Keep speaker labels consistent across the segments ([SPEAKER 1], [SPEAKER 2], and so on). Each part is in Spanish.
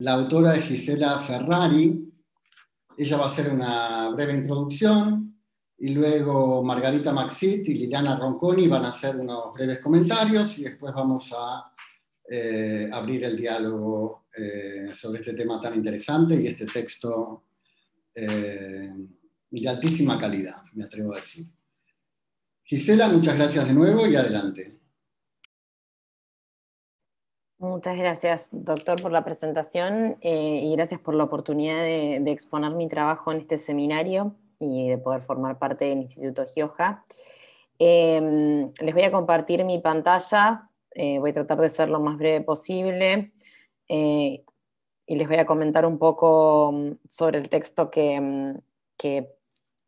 [SPEAKER 1] La autora es Gisela Ferrari. Ella va a hacer una breve introducción y luego Margarita Maxit y Liliana Ronconi van a hacer unos breves comentarios y después vamos a eh, abrir el diálogo eh, sobre este tema tan interesante y este texto eh, de altísima calidad, me atrevo a decir. Gisela, muchas gracias de nuevo y adelante.
[SPEAKER 2] Muchas gracias, doctor, por la presentación eh, y gracias por la oportunidad de, exponer mi trabajo en este seminario y de poder formar parte del Instituto Gioja. Em, les voy a compartir mi pantalla, eh, voy a tratar de ser lo más breve posible eh, y les voy a comentar un poco mm, sobre el texto mm, que,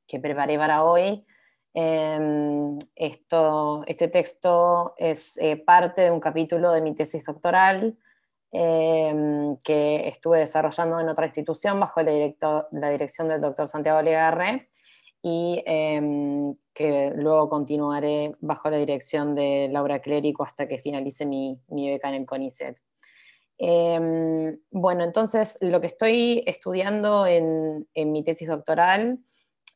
[SPEAKER 2] que preparé para hoy. Em, este texto es eh, parte de un capítulo de mi tesis doctoral em, que estuve desarrollando en otra institución bajo la, dirección del doctor Santiago Legarre y em, que luego continuaré bajo la dirección de Laura Clérico hasta que finalice mi, beca en el CONICET. bueno, entonces lo que estoy estudiando en mi tesis doctoral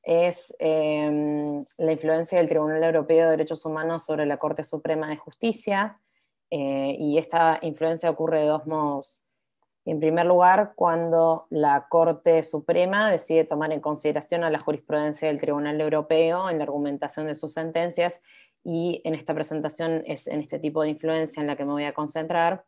[SPEAKER 2] es em, la influencia del Tribunal Europeo de Derechos Humanos sobre la Corte Suprema de Justicia, eh, y esta influencia ocurre de dos modos. En primer lugar, cuando la Corte Suprema decide tomar en consideración a la jurisprudencia del Tribunal Europeo en la argumentación de sus sentencias, y en esta presentación es en este tipo de influencia en la que me voy a concentrar,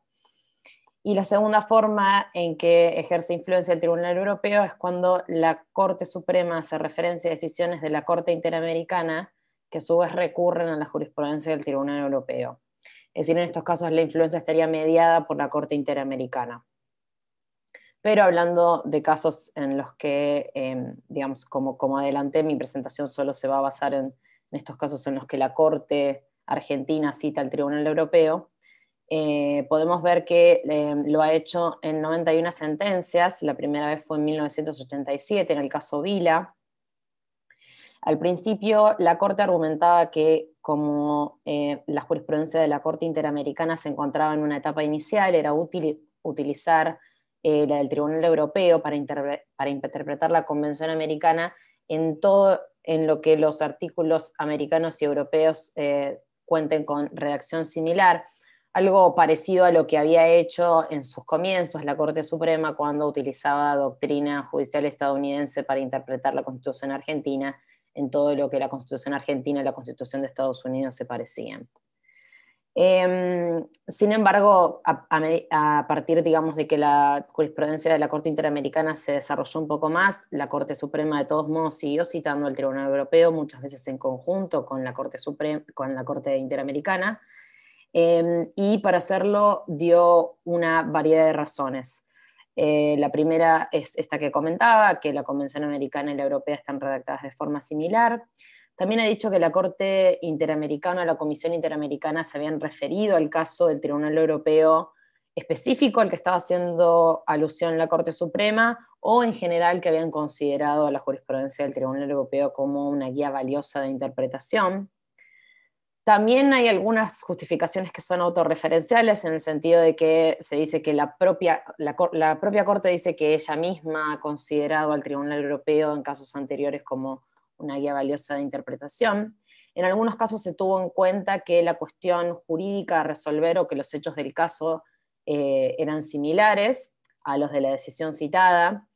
[SPEAKER 2] y la segunda forma en que ejerce influencia el Tribunal Europeo es cuando la Corte Suprema hace referencia a decisiones de la Corte Interamericana que a su vez recurren a la jurisprudencia del Tribunal Europeo. Es decir, en estos casos la influencia estaría mediada por la Corte Interamericana. Pero hablando de casos en los que, em, digamos, como, como adelanté, mi presentación solo se va a basar en estos casos en los que la Corte Argentina cita al Tribunal Europeo, eh, podemos ver que eh, lo ha hecho en 91 sentencias, la primera vez fue en 1987 en el caso Vila. Al principio la Corte argumentaba que como eh, la jurisprudencia de la Corte Interamericana se encontraba en una etapa inicial, era útil utilizar la del Tribunal Europeo para, interpretar la Convención Americana en todo en lo que los artículos americanos y europeos cuenten con redacción similar algo parecido a lo que había hecho en sus comienzos la Corte Suprema cuando utilizaba doctrina judicial estadounidense para interpretar la Constitución argentina en todo lo que la Constitución argentina y la Constitución de Estados Unidos se parecían. Em, sin embargo, a, partir, digamos, de que la jurisprudencia de la Corte Interamericana se desarrolló un poco más, la Corte Suprema de todos modos siguió citando al Tribunal Europeo, muchas veces en conjunto con con la Corte Interamericana, Em, y para hacerlo dio una variedad de razones. Eh, la primera es esta que comentaba, que la Convención Americana y la Europea están redactadas de forma similar. También ha dicho que la Corte Interamericana, la Comisión Interamericana se habían referido al caso del Tribunal Europeo específico al que estaba haciendo alusión la Corte Suprema o en general que habían considerado a la jurisprudencia del Tribunal Europeo como una guía valiosa de interpretación. También hay algunas justificaciones que son autorreferenciales en el sentido de que se dice que la propia, Corte dice que ella misma ha considerado al Tribunal Europeo en casos anteriores como una guía valiosa de interpretación. En algunos casos se tuvo en cuenta que la cuestión jurídica a resolver o que los hechos del caso eh, eran similares a los de la decisión citada.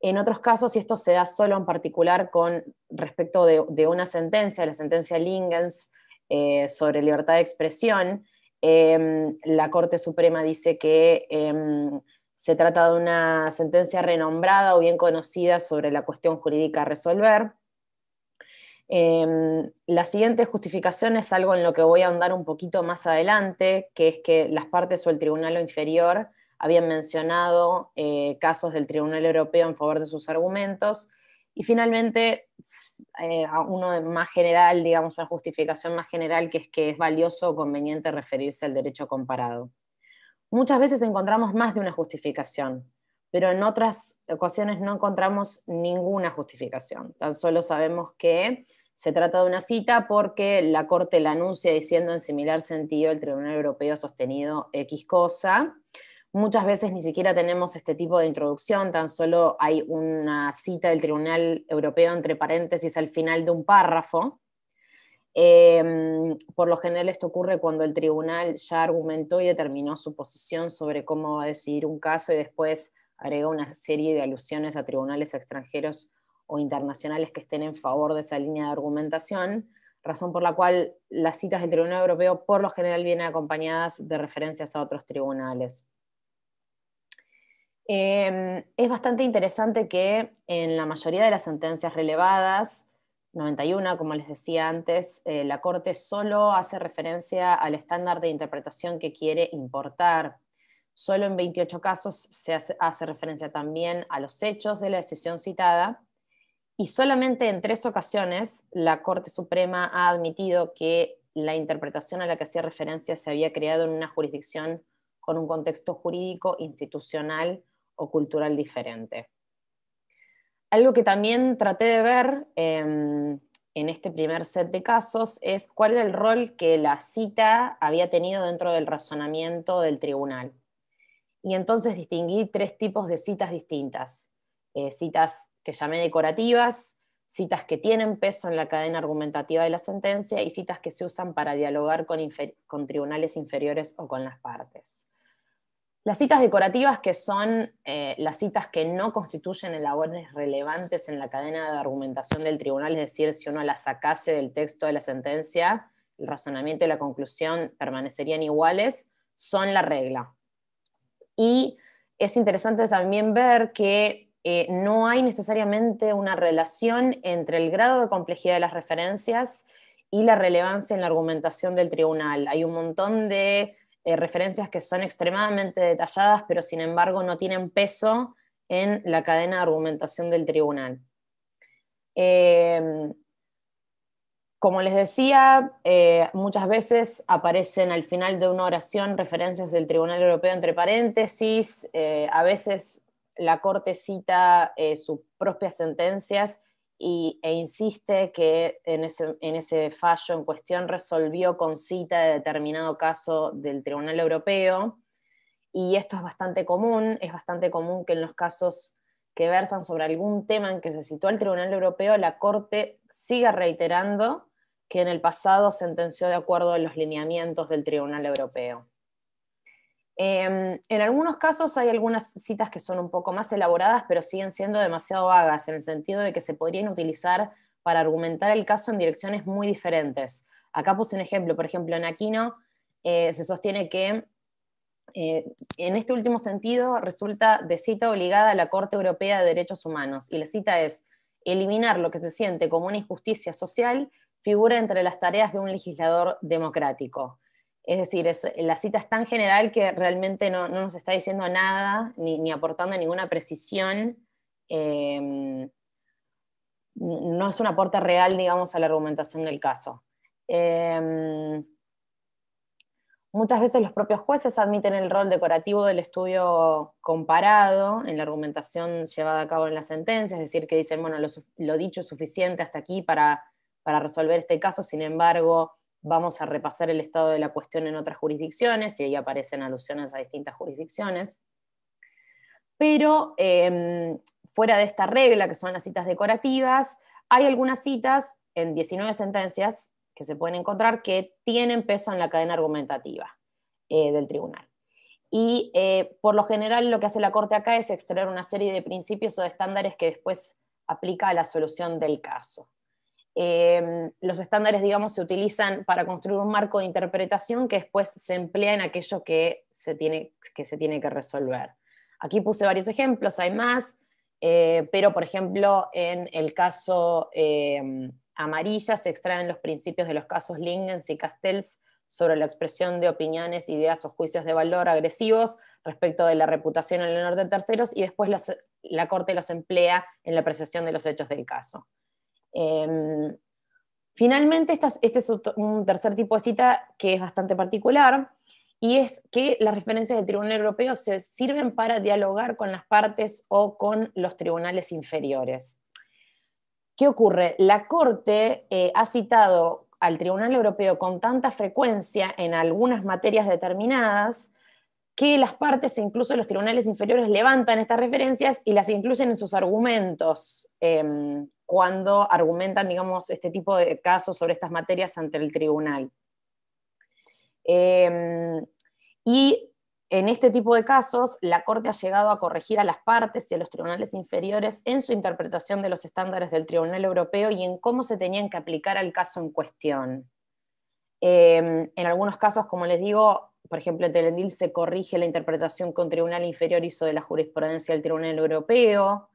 [SPEAKER 2] En otros casos, y esto se da solo en particular con respecto de, de una sentencia, la sentencia Lingens, eh, sobre libertad de expresión, em, la Corte Suprema dice que em, se trata de una sentencia renombrada o bien conocida sobre la cuestión jurídica a resolver. Em, la siguiente justificación es algo en lo que voy a ahondar un poquito más adelante, que es que las partes o el tribunal inferior habían mencionado eh, casos del Tribunal Europeo en favor de sus argumentos y finalmente, eh, uno más general, digamos, una justificación más general, que es que es valioso o conveniente referirse al derecho comparado. Muchas veces encontramos más de una justificación, pero en otras ocasiones no encontramos ninguna justificación. Tan solo sabemos que se trata de una cita porque la Corte la anuncia diciendo en similar sentido el Tribunal Europeo ha sostenido X cosa Muchas veces ni siquiera tenemos este tipo de introducción, tan solo hay una cita del Tribunal Europeo entre paréntesis al final de un párrafo. Em, por lo general esto ocurre cuando el tribunal ya argumentó y determinó su posición sobre cómo va a decidir un caso y después agrega una serie de alusiones a tribunales extranjeros o internacionales que estén en favor de esa línea de argumentación, razón por la cual las citas del Tribunal Europeo por lo general vienen acompañadas de referencias a otros tribunales. Em, es bastante interesante que en la mayoría de las sentencias relevadas, 91, como les decía antes, eh, la Corte solo hace referencia al estándar de interpretación que quiere importar. Solo en 28 casos se hace referencia también a los hechos de la decisión citada y solamente en tres ocasiones la Corte Suprema ha admitido que la interpretación a la que hacía referencia se había creado en una jurisdicción con un contexto jurídico institucional o cultural diferente. Algo que también traté de ver em, en este primer set de casos es cuál era el rol que la cita había tenido dentro del razonamiento del tribunal. Y entonces distinguí tres tipos de citas distintas. Eh, citas que llamé decorativas, citas que tienen peso en la cadena argumentativa de la sentencia y citas que se usan para dialogar con tribunales inferiores o con las partes. Las citas decorativas, que son eh, las citas que no constituyen elabores relevantes en la cadena de argumentación del tribunal, es decir, si uno las sacase del texto de la sentencia, el razonamiento y la conclusión permanecerían iguales, son la regla. Y es interesante también ver que eh, no hay necesariamente una relación entre el grado de complejidad de las referencias y la relevancia en la argumentación del tribunal. Hay un montón de eh, referencias que son extremadamente detalladas, pero sin embargo no tienen peso en la cadena de argumentación del tribunal. Eh, como les decía, eh, muchas veces aparecen al final de una oración referencias del Tribunal Europeo entre paréntesis, a veces la Corte cita sus propias sentencias e insiste que en ese, en ese fallo en cuestión resolvió con cita de determinado caso del Tribunal Europeo. Y esto es bastante común, es bastante común que en los casos que versan sobre algún tema en que se citó el Tribunal Europeo, la Corte siga reiterando que en el pasado sentenció de acuerdo a los lineamientos del Tribunal Europeo. Em, en algunos casos hay algunas citas que son un poco más elaboradas, pero siguen siendo demasiado vagas, en el sentido de que se podrían utilizar para argumentar el caso en direcciones muy diferentes. Acá puse un ejemplo, por ejemplo, en Aquino eh, se sostiene que eh, en este último sentido resulta de cita obligada a la Corte Europea de Derechos Humanos, y la cita es eliminar lo que se siente como una injusticia social figura entre las tareas de un legislador democrático. Es decir, la cita es tan general que realmente no, nos está diciendo nada ni, aportando ninguna precisión. Em, no es un aporte real, digamos, a la argumentación del caso. Em, muchas veces los propios jueces admiten el rol decorativo del estudio comparado en la argumentación llevada a cabo en la sentencia, es decir, que dicen, bueno, lo, dicho es suficiente hasta aquí para resolver este caso, sin embargo, vamos a repasar el estado de la cuestión en otras jurisdicciones y ahí aparecen alusiones a distintas jurisdicciones. Pero em, fuera de esta regla, que son las citas decorativas, hay algunas citas en 19 sentencias que se pueden encontrar que tienen peso en la cadena argumentativa eh, del tribunal. Y eh, por lo general lo que hace la Corte acá es extraer una serie de principios o de estándares que después aplica a la solución del caso. Em, los estándares, digamos, se utilizan para construir un marco de interpretación que después se emplea en aquello que se tiene que, resolver. Aquí puse varios ejemplos, hay más, eh, pero por ejemplo, en el caso em, amarilla se extraen los principios de los casos Lingens y Castells sobre la expresión de opiniones, ideas o juicios de valor agresivos respecto de la reputación en el honor de terceros y después la Corte los emplea en la apreciación de los hechos del caso. Em, finalmente, este es un tercer tipo de cita que es bastante particular, y es que las referencias del Tribunal Europeo se sirven para dialogar con las partes o con los tribunales inferiores. ¿Qué ocurre? La Corte eh, ha citado al Tribunal Europeo con tanta frecuencia en algunas materias determinadas que las partes e incluso los tribunales inferiores levantan estas referencias y las incluyen en sus argumentos em, cuando argumentan, digamos, este tipo de casos sobre estas materias ante el tribunal. Em, y en este tipo de casos, la Corte ha llegado a corregir a las partes y a los tribunales inferiores en su interpretación de los estándares del Tribunal Europeo y en cómo se tenían que aplicar al caso en cuestión. Em, en algunos casos, como les digo, por ejemplo, en Telendil se corrige la interpretación que un tribunal inferior hizo de la jurisprudencia del Tribunal Europeo.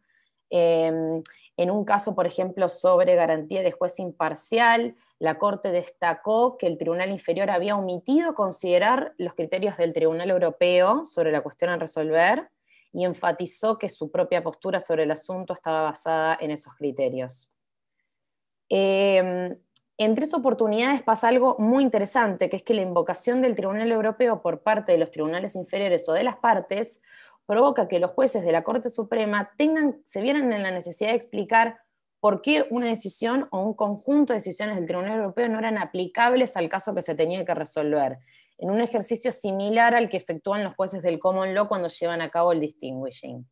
[SPEAKER 2] Em, en un caso, por ejemplo, sobre garantía de juez imparcial, la Corte destacó que el Tribunal Inferior había omitido considerar los criterios del Tribunal Europeo sobre la cuestión a resolver y enfatizó que su propia postura sobre el asunto estaba basada en esos criterios. Em, en tres oportunidades pasa algo muy interesante, que es que la invocación del Tribunal Europeo por parte de los tribunales inferiores o de las partes provoca que los jueces de la Corte Suprema se vieran en la necesidad de explicar por qué una decisión o un conjunto de decisiones del Tribunal Europeo no eran aplicables al caso que se tenía que resolver, en un ejercicio similar al que efectúan los jueces del Common Law cuando llevan a cabo el distinguishing.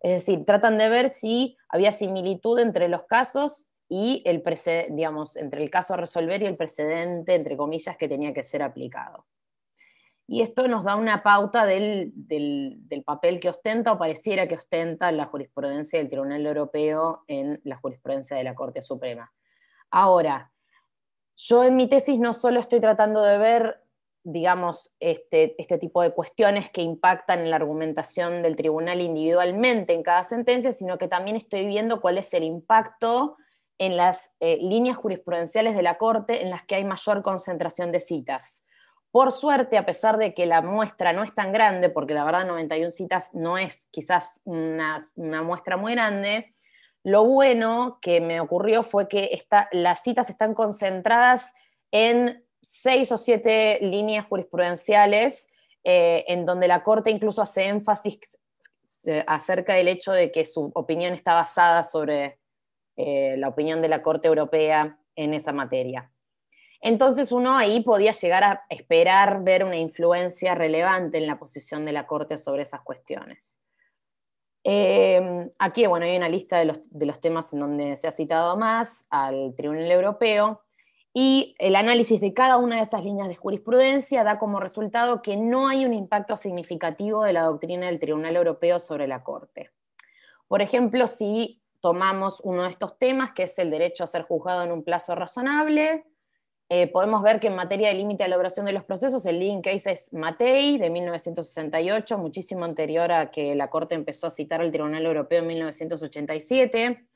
[SPEAKER 2] Es decir, tratan de ver si había similitud entre los casos y el, digamos, entre el caso a resolver y el precedente, entre comillas, que tenía que ser aplicado. Y esto nos da una pauta del, papel que ostenta o pareciera que ostenta la jurisprudencia del Tribunal Europeo en la jurisprudencia de la Corte Suprema. Ahora, yo en mi tesis no solo estoy tratando de ver, digamos, este, este tipo de cuestiones que impactan en la argumentación del tribunal individualmente en cada sentencia, sino que también estoy viendo cuál es el impacto en las eh, líneas jurisprudenciales de la Corte en las que hay mayor concentración de citas por suerte, a pesar de que la muestra no es tan grande, porque la verdad 91 citas no es quizás una, muestra muy grande, lo bueno que me ocurrió fue que las citas están concentradas en seis o siete líneas jurisprudenciales, eh, en donde la Corte incluso hace énfasis eh, acerca del hecho de que su opinión está basada sobre eh, la opinión de la Corte Europea en esa materia. Entonces uno ahí podía llegar a esperar ver una influencia relevante en la posición de la Corte sobre esas cuestiones. Em, aquí, hay una lista de los, de los, temas en donde se ha citado más al Tribunal Europeo y el análisis de cada una de esas líneas de jurisprudencia da como resultado que no hay un impacto significativo de la doctrina del Tribunal Europeo sobre la Corte. Por ejemplo, si tomamos uno de estos temas, que es el derecho a ser juzgado en un plazo razonable, eh, podemos ver que en materia de límite a la duración de los procesos, el leading case es Matei de 1968, muchísimo anterior a que la Corte empezó a citar al Tribunal Europeo en 1987.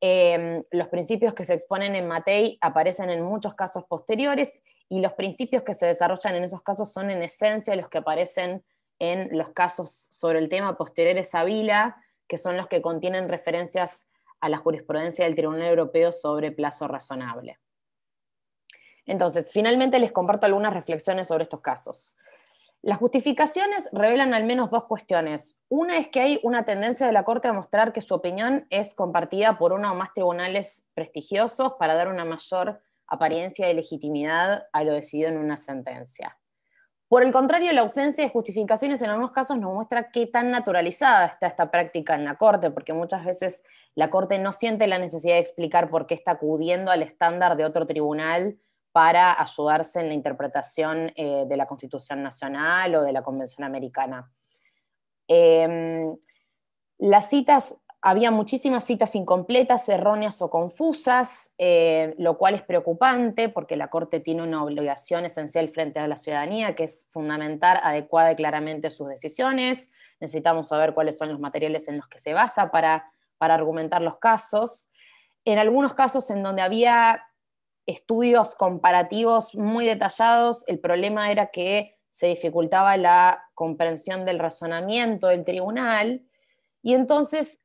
[SPEAKER 2] Em, los principios que se exponen en Matei aparecen en muchos casos posteriores y los principios que se desarrollan en esos casos son en esencia los que aparecen en los casos sobre el tema posteriores a Vila, que son los que contienen referencias a la jurisprudencia del Tribunal Europeo sobre plazo razonable. Entonces, finalmente les comparto algunas reflexiones sobre estos casos. Las justificaciones revelan al menos dos cuestiones. Una es que hay una tendencia de la Corte a mostrar que su opinión es compartida por uno o más tribunales prestigiosos para dar una mayor apariencia de legitimidad a lo decidido en una sentencia. Por el contrario, la ausencia de justificaciones en algunos casos nos muestra qué tan naturalizada está esta práctica en la Corte, porque muchas veces la Corte no siente la necesidad de explicar por qué está acudiendo al estándar de otro tribunal para ayudarse en la interpretación eh, de la Constitución Nacional o de la Convención Americana. Em, las citas, había muchísimas citas incompletas, erróneas o confusas, eh, lo cual es preocupante porque la Corte tiene una obligación esencial frente a la ciudadanía, que es fundamentar adecuada y claramente sus decisiones. Necesitamos saber cuáles son los materiales en los que se basa para, para argumentar los casos. En algunos casos en donde había estudios comparativos muy detallados. El problema era que se dificultaba la comprensión del razonamiento del tribunal. Y entonces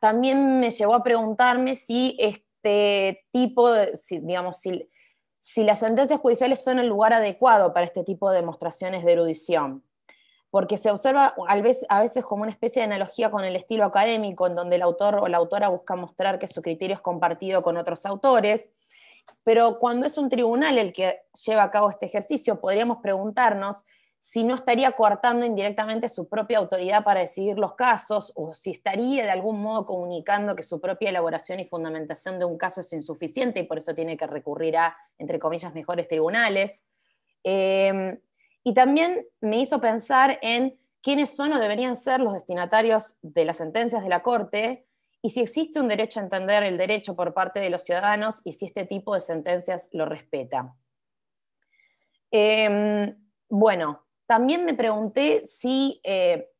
[SPEAKER 2] también me llevó a preguntarme si este tipo, de, digamos, si las sentencias judiciales son el lugar adecuado para este tipo de demostraciones de erudición porque se observa a veces como una especie de analogía con el estilo académico, en donde el autor o la autora busca mostrar que su criterio es compartido con otros autores, pero cuando es un tribunal el que lleva a cabo este ejercicio, podríamos preguntarnos si no estaría coartando indirectamente su propia autoridad para decidir los casos o si estaría de algún modo comunicando que su propia elaboración y fundamentación de un caso es insuficiente y por eso tiene que recurrir a, entre comillas, mejores tribunales. Em, y también me hizo pensar en quiénes son o deberían ser los destinatarios de las sentencias de la Corte y si existe un derecho a entender el derecho por parte de los ciudadanos y si este tipo de sentencias lo respeta. Em, bueno, también me pregunté si eh,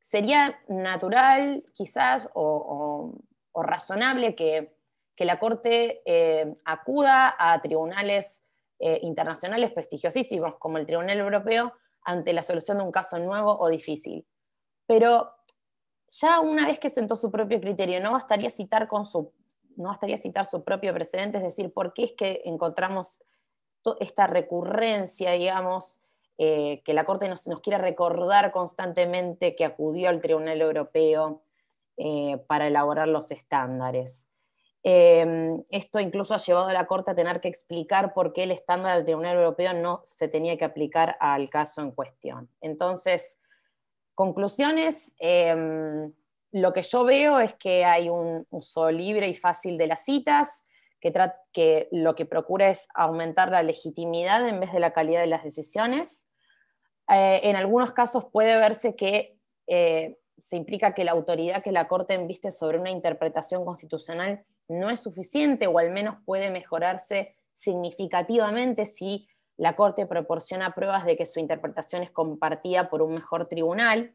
[SPEAKER 2] sería natural quizás o, razonable que, la Corte eh, acuda a tribunales eh, internacionales prestigiosísimos como el Tribunal Europeo ante la solución de un caso nuevo o difícil. Pero ya una vez que sentó su propio criterio, no bastaría citar, con su, no bastaría citar su propio precedente, es decir, por qué es que encontramos esta recurrencia, digamos, eh, que la Corte nos, nos, quiere recordar constantemente que acudió al Tribunal Europeo eh, para elaborar los estándares. Eh, esto incluso ha llevado a la Corte a tener que explicar por qué el estándar del Tribunal Europeo no se tenía que aplicar al caso en cuestión. Entonces, Conclusiones, em, lo que yo veo es que hay un uso libre y fácil de las citas, que, lo que procura es aumentar la legitimidad en vez de la calidad de las decisiones. Eh, en algunos casos puede verse que eh, se implica que la autoridad que la Corte enviste sobre una interpretación constitucional no es suficiente o al menos puede mejorarse significativamente si la Corte proporciona pruebas de que su interpretación es compartida por un mejor tribunal.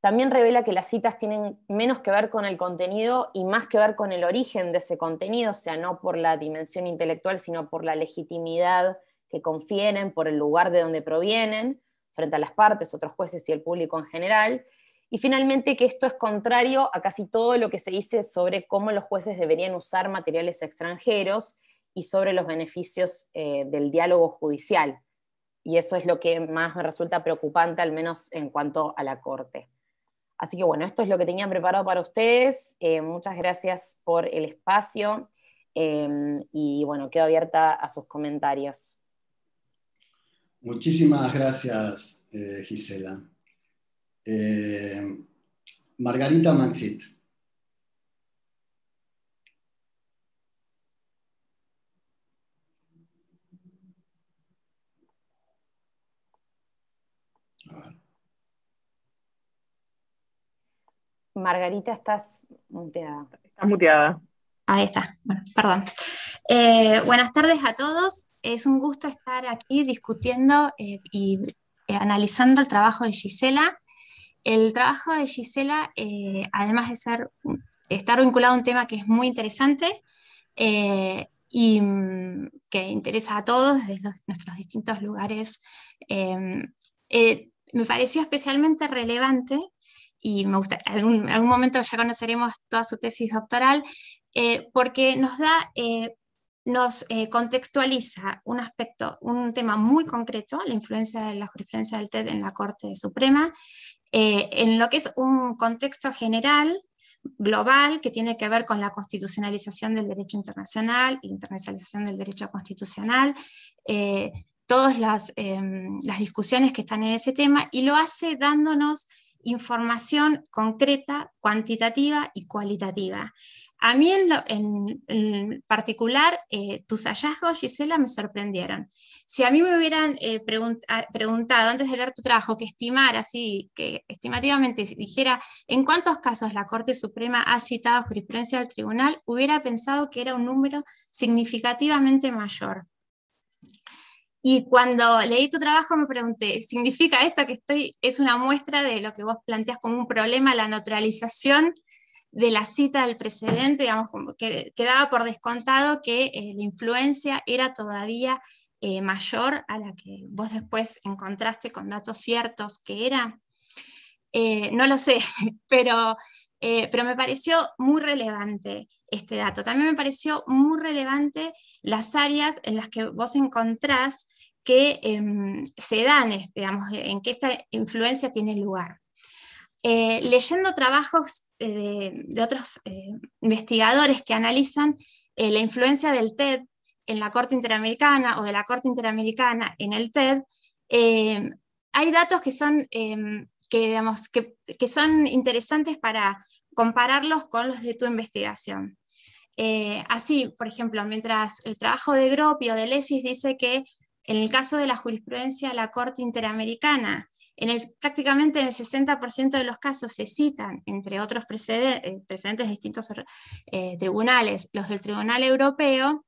[SPEAKER 2] También revela que las citas tienen menos que ver con el contenido y más que ver con el origen de ese contenido, o sea, no por la dimensión intelectual, sino por la legitimidad que confieren, por el lugar de donde provienen, frente a las partes, otros jueces y el público en general. Y finalmente que esto es contrario a casi todo lo que se dice sobre cómo los jueces deberían usar materiales extranjeros y sobre los beneficios eh, del diálogo judicial. Y eso es lo que más me resulta preocupante, al menos en cuanto a la Corte. Así que bueno, esto es lo que tenía preparado para ustedes. Eh, muchas gracias por el espacio em, y bueno, quedo abierta a sus comentarios.
[SPEAKER 1] Muchísimas gracias, eh, Gisela. Margarita Maxit.
[SPEAKER 3] Margarita, estás muteada. Estás muteada. Ahí está, bueno, perdón. Eh, buenas tardes a todos. Es un gusto estar aquí discutiendo eh, y eh, analizando el trabajo de Gisela. El trabajo de Gisela, además de ser, estar vinculado a un tema que es muy interesante y mm, que interesa a todos desde nuestros distintos lugares, me pareció especialmente relevante y me gusta, algún, algún momento ya conoceremos toda su tesis doctoral, eh, porque nos da, eh, nos eh, contextualiza un aspecto, un tema muy concreto, la influencia de la jurisprudencia del TED en la Corte Suprema, en lo que es un contexto general global que tiene que ver con la constitucionalización del derecho internacional, la internacionalización del derecho constitucional, todas las, em, las discusiones que están en ese tema, y lo hace dándonos información concreta, cuantitativa y cualitativa. A mí en, particular, eh, tus hallazgos, Gisela, me sorprendieron. Si a mí me hubieran eh, ah, preguntado antes de leer tu trabajo que estimara, así, que estimativamente dijera en cuántos casos la Corte Suprema ha citado jurisprudencia del tribunal, hubiera pensado que era un número significativamente mayor. Y cuando leí tu trabajo me pregunté, ¿significa esto que estoy, es una muestra de lo que vos planteas como un problema, la naturalización de la cita del precedente, digamos, que quedaba por descontado que eh, la influencia era todavía eh, mayor a la que vos después encontraste con datos ciertos que era? Eh, no lo sé, pero eh, pero me pareció muy relevante este dato. También me pareció muy relevante las áreas en las que vos encontrás que em, se dan, digamos, en que esta influencia tiene lugar. Eh, leyendo trabajos eh, de, otros investigadores que analizan la influencia del TED en la Corte Interamericana o de la Corte Interamericana en el TED, hay datos que son em, que, son interesantes para compararlos con los de tu investigación. Eh, así, por ejemplo, mientras el trabajo de Gropi de Lesis dice que en el caso de la jurisprudencia de la Corte Interamericana, prácticamente en el 60% de los casos se citan, entre otros eh, precedentes, de distintos eh, tribunales, los del Tribunal Europeo,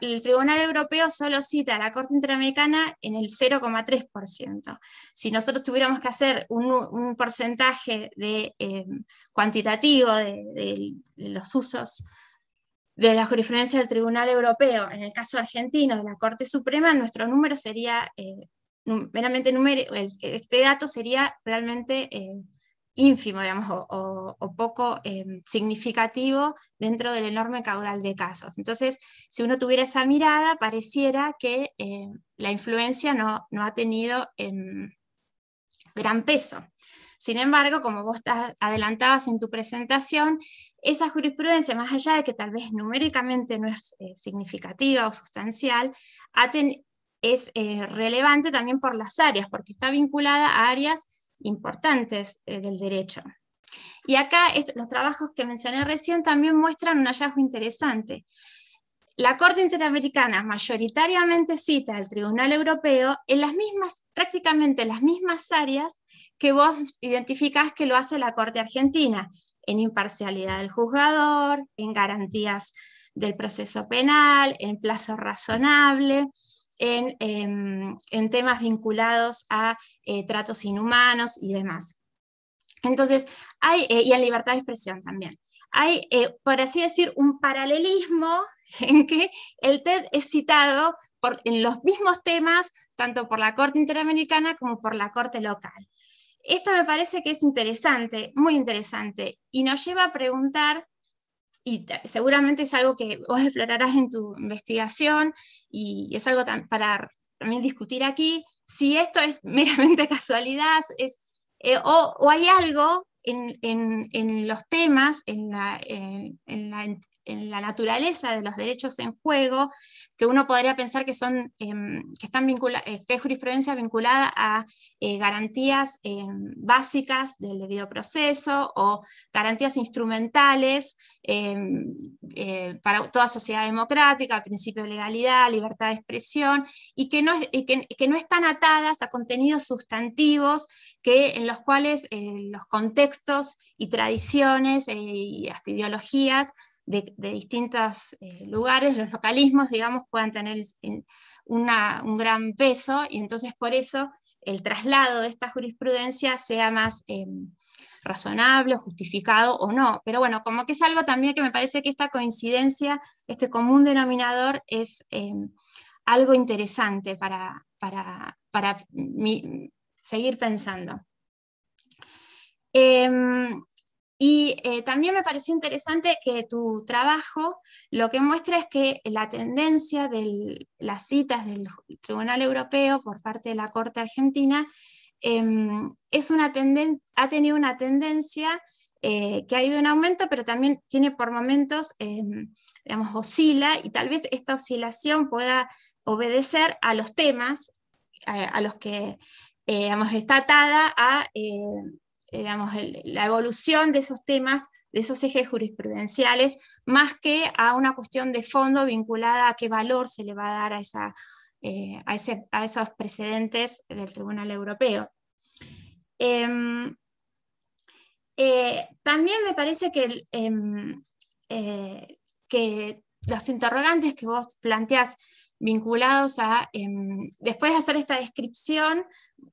[SPEAKER 3] el Tribunal Europeo solo cita a la Corte Interamericana en el 0,3%. Si nosotros tuviéramos que hacer un, porcentaje de, em, cuantitativo de, los usos de la jurisprudencia del Tribunal Europeo, en el caso argentino de la Corte Suprema, nuestro número sería, eh, este dato sería realmente... Eh, ínfimo, digamos, o, poco em, significativo dentro del enorme caudal de casos. Entonces, si uno tuviera esa mirada, pareciera que em, la influencia no, no ha tenido em, gran peso. Sin embargo, como vos adelantabas en tu presentación, esa jurisprudencia, más allá de que tal vez numéricamente no es eh, significativa o sustancial, es eh, relevante también por las áreas, porque está vinculada a áreas importantes eh, del derecho. Y acá los trabajos que mencioné recién también muestran un hallazgo interesante. La Corte Interamericana mayoritariamente cita al Tribunal Europeo en las mismas, prácticamente las mismas áreas que vos identificás que lo hace la Corte Argentina, en imparcialidad del juzgador, en garantías del proceso penal, en plazo razonable, Em, en, temas vinculados a eh, tratos inhumanos y demás. Entonces, hay, eh, y en libertad de expresión también. Hay, eh, por así decir, un paralelismo en que el TED es citado por, en los mismos temas, tanto por la Corte Interamericana como por la Corte Local. Esto me parece que es interesante, muy interesante, y nos lleva a preguntar y seguramente es algo que vos explorarás en tu investigación y es algo para también discutir aquí, si esto es meramente casualidad es, eh, o, hay algo en, en los temas, en la, en la, en la naturaleza de los derechos en juego, que uno podría pensar que, son, em, que, están vincula eh, que es jurisprudencia vinculada a eh, garantías em, básicas del debido proceso o garantías instrumentales em, eh, para toda sociedad democrática, principio de legalidad, libertad de expresión, y que no, que, no están atadas a contenidos sustantivos que, en los cuales los contextos y tradiciones y hasta ideologías de, distintos eh, lugares, los localismos, digamos, puedan tener un gran peso y entonces por eso el traslado de esta jurisprudencia sea más em, razonable, justificado o no. Pero bueno, como que es algo también que me parece que esta coincidencia, este común denominador es em, algo interesante para, para, seguir pensando. Em, y eh, también me pareció interesante que tu trabajo lo que muestra es que la tendencia de las citas del Tribunal Europeo por parte de la Corte Argentina em, es una ha tenido una tendencia eh, que ha ido en aumento, pero también tiene por momentos, em, digamos, oscila y tal vez esta oscilación pueda obedecer a los temas eh, a los que, está atada a eh, la evolución de esos temas, de esos ejes jurisprudenciales, más que a una cuestión de fondo vinculada a qué valor se le va a dar a, esa, eh, a, esos precedentes del Tribunal Europeo. Em, eh, también me parece que, em, que los interrogantes que vos planteás vinculados a, em, después de hacer esta descripción,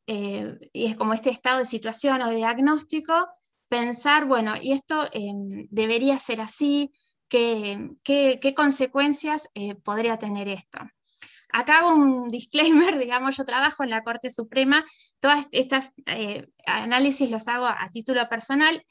[SPEAKER 3] eh, y es como este estado de situación o diagnóstico, pensar, bueno, y esto em, debería ser así, ¿qué, qué, qué consecuencias eh, podría tener esto? Acá hago un disclaimer, digamos, yo trabajo en la Corte Suprema, todas estas eh, análisis los hago a título personal,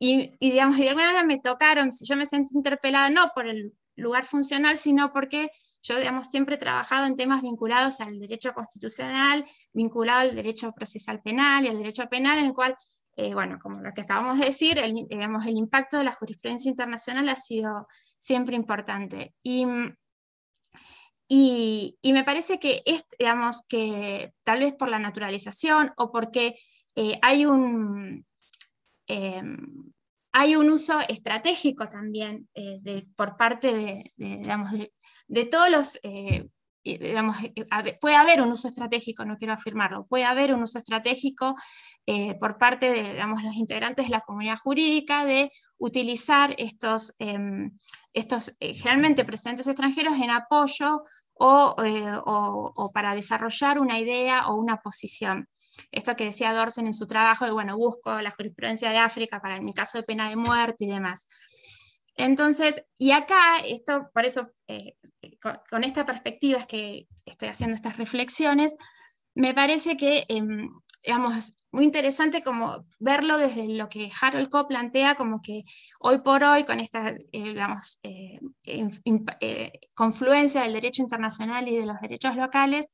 [SPEAKER 3] y, y, digamos, de alguna manera me tocaron, si yo me sentí interpelada no por el lugar funcional, sino porque yo, digamos, siempre he trabajado en temas vinculados al derecho constitucional, vinculado al derecho procesal penal y al derecho penal, en el cual, eh, bueno, como lo que acabamos de decir, el, digamos, el impacto de la jurisprudencia internacional ha sido siempre importante. Y, y, me parece que, es, digamos, que tal vez por la naturalización o porque eh, hay un... Em, hay un uso estratégico también eh, por parte de, todos los... Eh, eh, puede haber un uso estratégico, no quiero afirmarlo, puede haber un uso estratégico por parte de los integrantes de la comunidad jurídica de utilizar estos, em, estos generalmente presentes extranjeros en apoyo o para desarrollar una idea o una posición esto que decía Dorsen en su trabajo, de bueno, busco la jurisprudencia de África para mi caso de pena de muerte y demás. Entonces, y acá, esto, por eso, eh, con, esta perspectiva es que estoy haciendo estas reflexiones, me parece que, eh, digamos, muy interesante como verlo desde lo que Harold Coe plantea, como que hoy por hoy, con esta, eh, digamos, eh, confluencia del derecho internacional y de los derechos locales,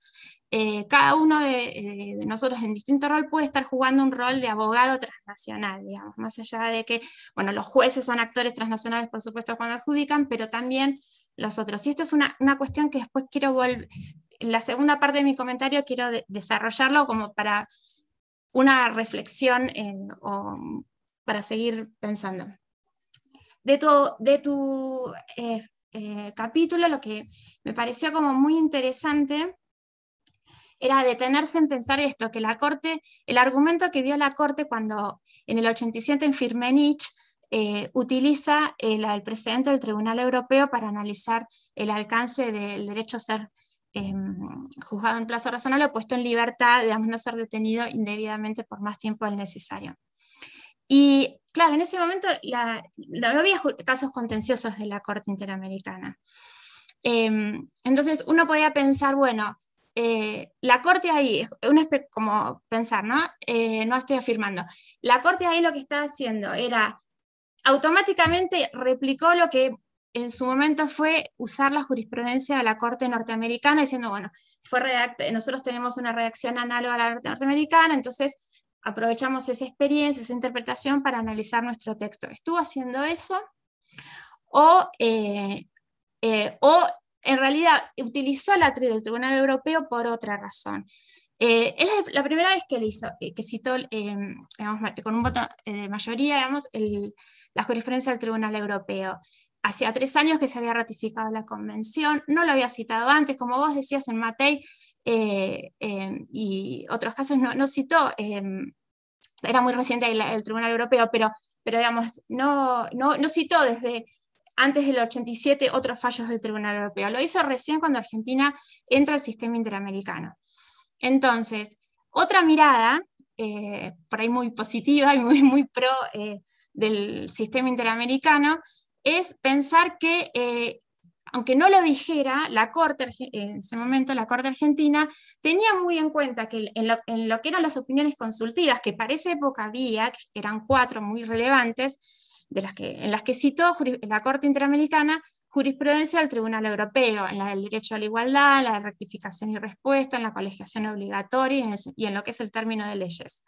[SPEAKER 3] eh, cada uno eh, de, nosotros en distinto rol puede estar jugando un rol de abogado transnacional, digamos, más allá de que, bueno, los jueces son actores transnacionales, por supuesto, cuando adjudican, pero también los otros. Y esto es una, cuestión que después quiero volver, en la segunda parte de mi comentario quiero desarrollarlo como para una reflexión o para seguir pensando. De tu, de tu eh, capítulo, lo que me pareció como muy interesante era detenerse en pensar esto, que la Corte, el argumento que dio la Corte cuando en el 87 en Firmenich eh, utiliza el, presidente precedente del Tribunal Europeo para analizar el alcance del derecho a ser em, juzgado en plazo razonable, o puesto en libertad, digamos, no ser detenido indebidamente por más tiempo del necesario. Y claro, en ese momento no había casos contenciosos de la Corte Interamericana. Em, entonces uno podía pensar, bueno, eh, la corte ahí, como pensar, ¿no? Eh, no estoy afirmando. La corte ahí lo que estaba haciendo era, automáticamente replicó lo que en su momento fue usar la jurisprudencia de la Corte norteamericana, diciendo, bueno, fue nosotros tenemos una redacción análoga a la norteamericana, entonces aprovechamos esa experiencia, esa interpretación para analizar nuestro texto. ¿Estuvo haciendo eso? O, eh, o en realidad utilizó la TRI del Tribunal Europeo por otra razón. Eh, es la, primera vez que, eh, citó, eh, con un voto de mayoría, digamos, la jurisprudencia del Tribunal Europeo. Hacía tres años que se había ratificado la convención, no lo había citado antes, como vos decías en Matei y otros casos no, citó, em, era muy reciente el, Tribunal Europeo, pero, digamos, no, no, no citó desde antes del 87 otros fallos del Tribunal Europeo. Lo hizo recién cuando Argentina entra al sistema interamericano. Entonces, otra mirada, eh, por ahí muy positiva y muy, muy pro eh, del sistema interamericano, es pensar que, eh, aunque no lo dijera, la Corte, en ese momento la Corte Argentina tenía muy en cuenta que en lo, que eran las opiniones consultivas, que para esa época había, eran cuatro muy relevantes, de las que, en las que citó la Corte Interamericana jurisprudencia del Tribunal Europeo, en la del derecho a la igualdad, en la de rectificación y respuesta, en la colegiación obligatoria y en, lo que es el término de leyes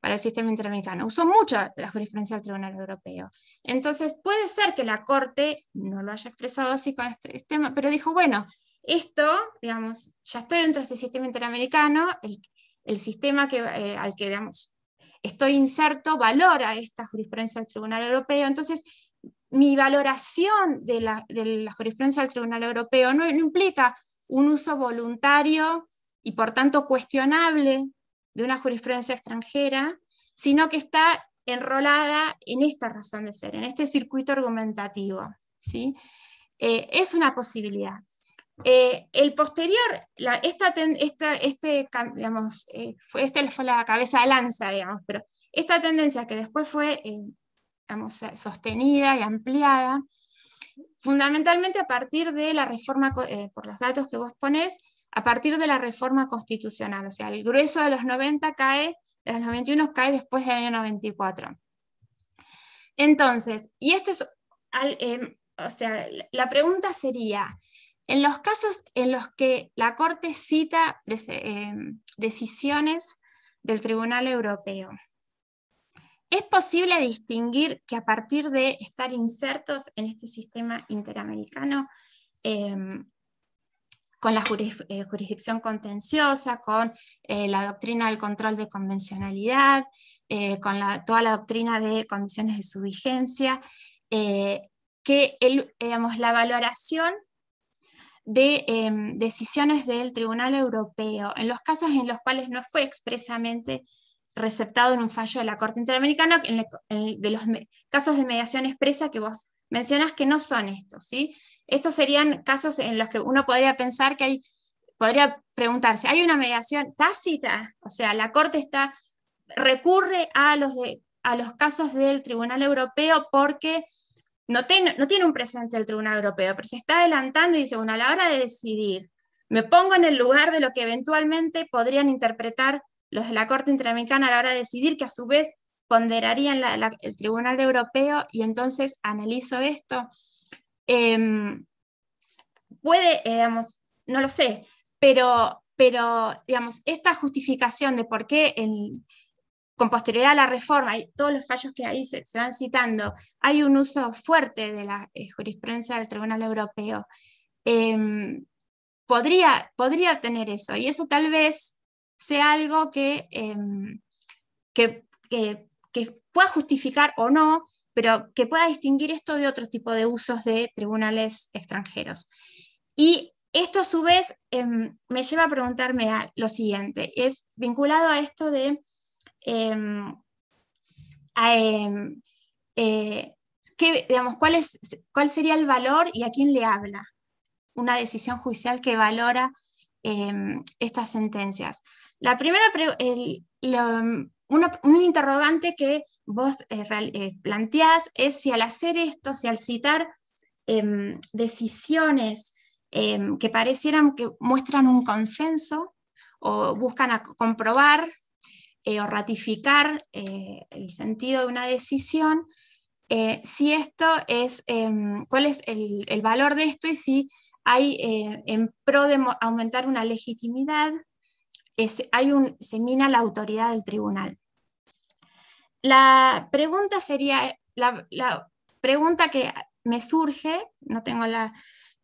[SPEAKER 3] para el sistema interamericano. Usó mucho la jurisprudencia del Tribunal Europeo. Entonces, puede ser que la Corte no lo haya expresado así con este, este tema, pero dijo, bueno, esto, digamos, ya estoy dentro de este sistema interamericano, el, sistema que, eh, al que, digamos, estoy inserto valora esta jurisprudencia del Tribunal Europeo. Entonces, mi valoración de la, jurisprudencia del Tribunal Europeo no, implica un uso voluntario y por tanto cuestionable de una jurisprudencia extranjera, sino que está enrolada en esta razón de ser, en este circuito argumentativo. ¿sí? Eh, es una posibilidad, eh, el posterior, esta, este, eh, fue, fue la cabeza de lanza, digamos, pero esta tendencia que después fue eh, sostenida y ampliada, fundamentalmente a partir de la reforma, por los datos que vos ponés, a partir de la reforma constitucional, o sea, el grueso de los 90 cae, de los 91 cae después del año 94. Entonces, y esto es, em, o sea, la pregunta sería, en los casos en los que la Corte cita eh, decisiones del Tribunal Europeo, ¿es posible distinguir que a partir de estar insertos en este sistema interamericano, em, con la eh, jurisdicción contenciosa, con eh, la doctrina del control de convencionalidad, con toda la doctrina de condiciones de su vigencia, que la valoración de em, decisiones del Tribunal Europeo, en los casos en los cuales no fue expresamente receptado en un fallo de la Corte Interamericana, de los casos de mediación expresa que vos mencionas que no son estos, ¿sí? Estos serían casos en los que uno podría pensar que hay, podría preguntarse, ¿hay una mediación tácita? O sea, la Corte está, recurre a los, de, a los casos del Tribunal Europeo porque no, no tiene un presente el Tribunal Europeo, pero se está adelantando y dice, bueno, a la hora de decidir, me pongo en el lugar de lo que eventualmente podrían interpretar los de la Corte Interamericana a la hora de decidir, que a su vez ponderarían el Tribunal Europeo, y entonces analizo esto. Em, puede, eh, digamos, no lo sé, pero, pero digamos, esta justificación de por qué el, con posterioridad a la reforma y todos los fallos que ahí se, van citando, hay un uso fuerte de la eh, jurisprudencia del Tribunal Europeo. Em, podría, podría obtener eso y eso tal vez sea algo em, que, que, pueda justificar o no, pero que pueda distinguir esto de otro tipo de usos de tribunales extranjeros. Y esto a su vez em, me lleva a preguntarme lo siguiente, es vinculado a esto de Em, em, eh, digamos, cuál, es, ¿Cuál sería el valor y a quién le habla una decisión judicial que valora em, estas sentencias? La primera, un interrogante que vos eh, eh, planteás es si al hacer esto, si al citar decisiones que parecieran que muestran un consenso o buscan comprobar eh, o ratificar eh, el sentido de una decisión, eh, si esto es, em, cuál es el, valor de esto y si hay en pro de aumentar una legitimidad, es, hay un, se mina la autoridad del tribunal. La pregunta sería, la pregunta que me surge, no tengo la,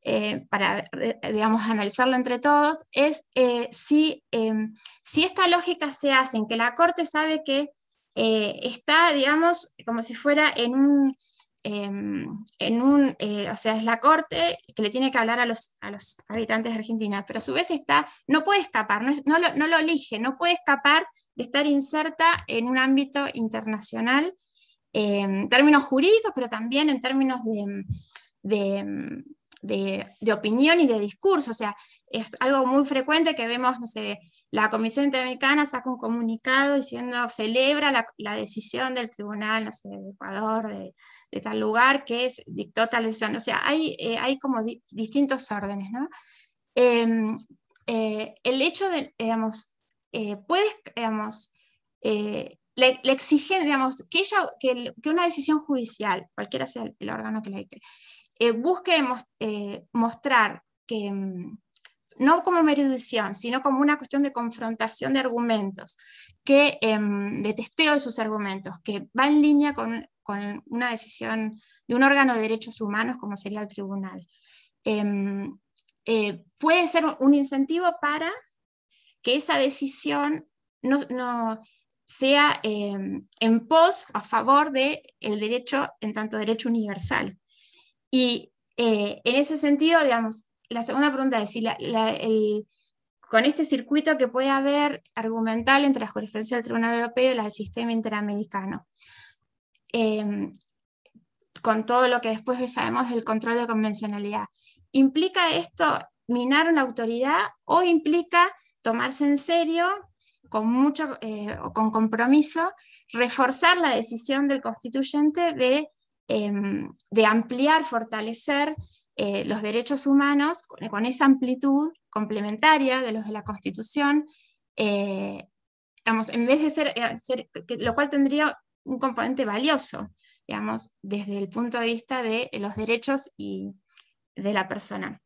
[SPEAKER 3] eh, para, eh, digamos, analizarlo entre todos, es eh, si, em, si esta lógica se hace en que la Corte sabe que está, digamos, como si fuera en un, em, en un, o sea, es la corte que le tiene que hablar a los, habitantes de Argentina, pero a su vez está, no puede escapar, no, lo, elige, no puede escapar de estar inserta en un ámbito internacional, em, en términos jurídicos, pero también en términos de, de, opinión y de discurso. O sea, es algo muy frecuente que vemos, no sé, la Comisión Interamericana saca un comunicado diciendo, celebra la, decisión del tribunal, no sé, de Ecuador, de, tal lugar, que es, dictó tal decisión. O sea, hay, eh, como distintos órdenes, ¿no? Em, eh, el hecho de, digamos, eh, puedes, digamos, le exigen, digamos, que, que, una decisión judicial, cualquiera sea el, órgano que le dicte, eh, busque eh, mostrar que mm, no como meridición, sino como una cuestión de confrontación de argumentos, que, em, de testeo de sus argumentos, que va en línea con, una decisión de un órgano de derechos humanos como sería el tribunal. Em, eh, puede ser un incentivo para que esa decisión no, sea em, en pos, a favor del derecho, en tanto derecho universal. Y eh, en ese sentido, digamos, la segunda pregunta es si eh, con este circuito que puede haber argumental entre la jurisprudencia del Tribunal Europeo y la del sistema interamericano, em, con todo lo que después sabemos del control de convencionalidad, ¿implica esto minar una autoridad o implica tomarse en serio, con mucho eh, con compromiso, reforzar la decisión del constituyente de Em, de ampliar, fortalecer eh, los derechos humanos eh, con, esa amplitud complementaria de los de la Constitución, eh, en vez de ser, lo cual tendría un componente valioso, digamos, desde el punto de vista de los derechos y de la persona.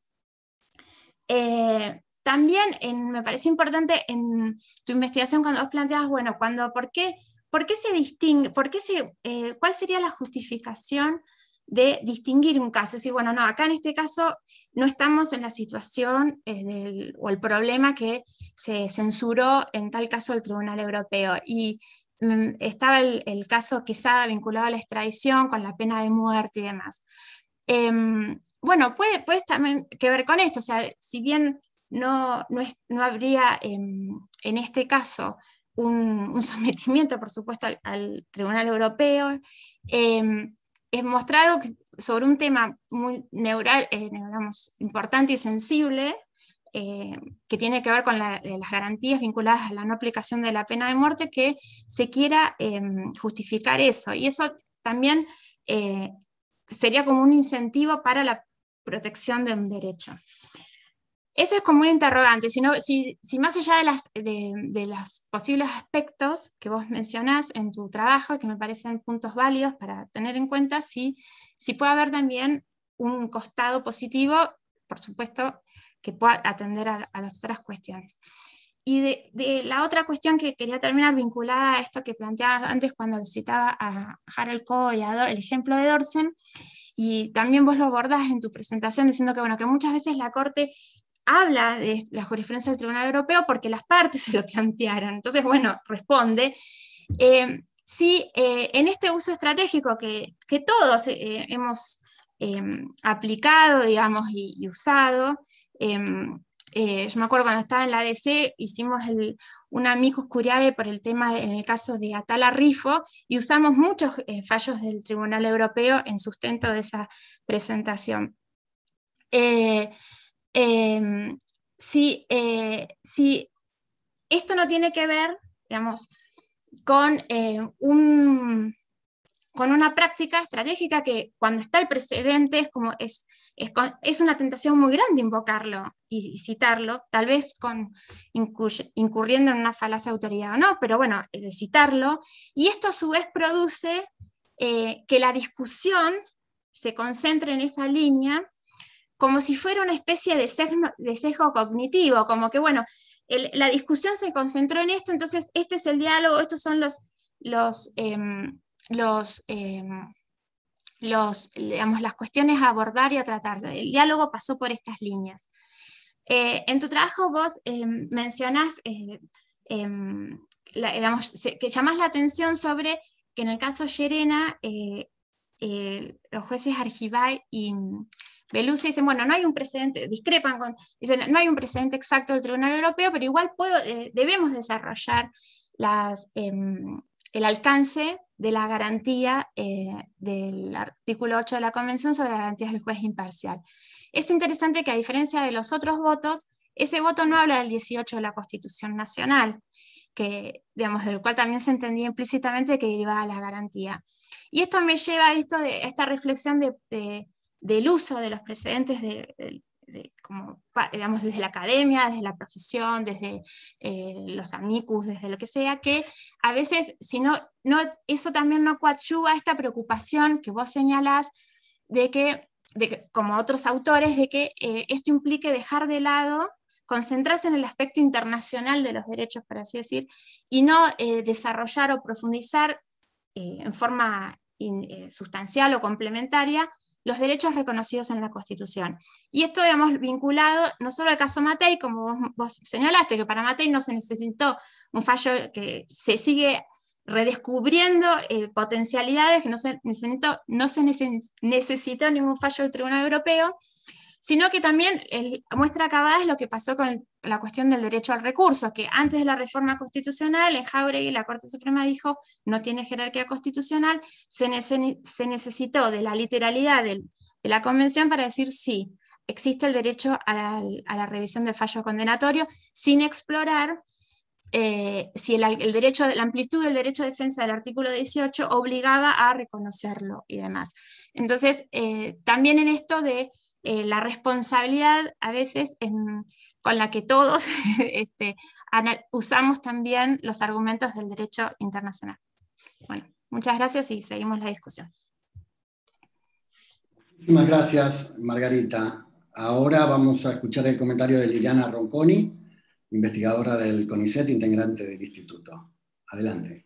[SPEAKER 3] también me parece importante en tu investigación cuando vos planteas, bueno, cuando, ¿por qué se distingue, por se, eh, cuál sería la justificación de distinguir un caso? Es decir, bueno, no, acá en este caso no estamos en la situación eh, o el problema que se censuró en tal caso el Tribunal Europeo. Y mm, estaba el, el, caso Quesada vinculado a la extradición con la pena de muerte y demás. Em, bueno, puede, puede también que ver con esto, o sea, si bien no, no, no habría em, en este caso un, sometimiento, por supuesto, al, Tribunal Europeo, em, es mostrado sobre un tema muy neural, eh, digamos, importante y sensible, eh, que tiene que ver con eh, las garantías vinculadas a la no aplicación de la pena de muerte, que se quiera em, justificar eso. Y eso también sería como un incentivo para la protección de un derecho. Eso es como un interrogante, si, si, más allá de, las, de, los posibles aspectos que vos mencionás en tu trabajo, que me parecen puntos válidos para tener en cuenta, si, si puede haber también un costado positivo, por supuesto, que pueda atender a, las otras cuestiones. Y de, la otra cuestión que quería terminar vinculada a esto que planteabas antes cuando citaba a Harold Coe y el ejemplo de Dorsen, y también vos lo abordás en tu presentación diciendo que, bueno, que muchas veces la Corte habla de la jurisprudencia del Tribunal Europeo porque las partes se lo plantearon. Entonces, bueno, responde. Em, eh, en este uso estratégico que, todos eh, hemos em, aplicado, digamos, y, usado, em, eh, yo me acuerdo cuando estaba en la ADC hicimos una amicus curiae por el tema en el caso de Atala Rifo y usamos muchos eh, fallos del Tribunal Europeo en sustento de esa presentación. Em, eh, si, esto no tiene que ver, digamos, con, eh, un, con una práctica estratégica que cuando está el precedente es como es, es, una tentación muy grande invocarlo y, citarlo, tal vez con, incurriendo en una falacia de autoridad o no, pero bueno, de citarlo. Y esto a su vez produce eh, que la discusión se concentre en esa línea como si fuera una especie de sesgo, cognitivo, como que, bueno, la discusión se concentró en esto, entonces este es el diálogo, estos son los, los, em, los, em, las cuestiones a abordar y a tratar. El diálogo pasó por estas líneas. Eh, en tu trabajo vos em, mencionás, eh, que llamás la atención sobre que en el caso Yerena, eh, los jueces Argibay y Belusi dice, bueno, no hay un precedente, discrepan con, dicen, no hay un precedente exacto del Tribunal Europeo, pero igual puedo, eh, debemos desarrollar em, el alcance de la garantía eh, del artículo 8 de la Convención sobre las garantías del juez imparcial. Es interesante que a diferencia de los otros votos, ese voto no habla del 18 de la Constitución Nacional, que, digamos, del cual también se entendía implícitamente que derivaba la garantía. Y esto me lleva a, esto de, esta reflexión de del uso de los precedentes de, digamos, desde la academia, desde la profesión, desde eh, los amicus, desde lo que sea, que a veces si no, no, eso también no coadyuva esta preocupación que vos señalás de que, como otros autores, de que eh, esto implique dejar de lado concentrarse en el aspecto internacional de los derechos, por así decir, y no eh, desarrollar o profundizar en forma sustancial o complementaria los derechos reconocidos en la Constitución. Y esto, hemos vinculado no solo al caso Matei, como vos, señalaste, que para Matei no se necesitó un fallo que se sigue redescubriendo eh, potencialidades que no se, no se necesitó ningún fallo del Tribunal Europeo, sino que también eh, muestra acabada es lo que pasó con la cuestión del derecho al recurso, que antes de la reforma constitucional, en Jauregui la Corte Suprema dijo, no tiene jerarquía constitucional, se, necesitó de la literalidad de la convención para decir sí, existe el derecho a la, revisión del fallo condenatorio, sin explorar eh, si el, derecho, la amplitud del derecho de defensa del artículo 18 obligaba a reconocerlo y demás. Entonces, eh, también en esto de eh, la responsabilidad a veces con la que todos este, usamos también los argumentos del derecho internacional. Bueno, muchas gracias y seguimos la discusión.
[SPEAKER 1] Muchísimas gracias, Margarita. Ahora vamos a escuchar el comentario de Liliana Ronconi, investigadora del CONICET, integrante del instituto. Adelante.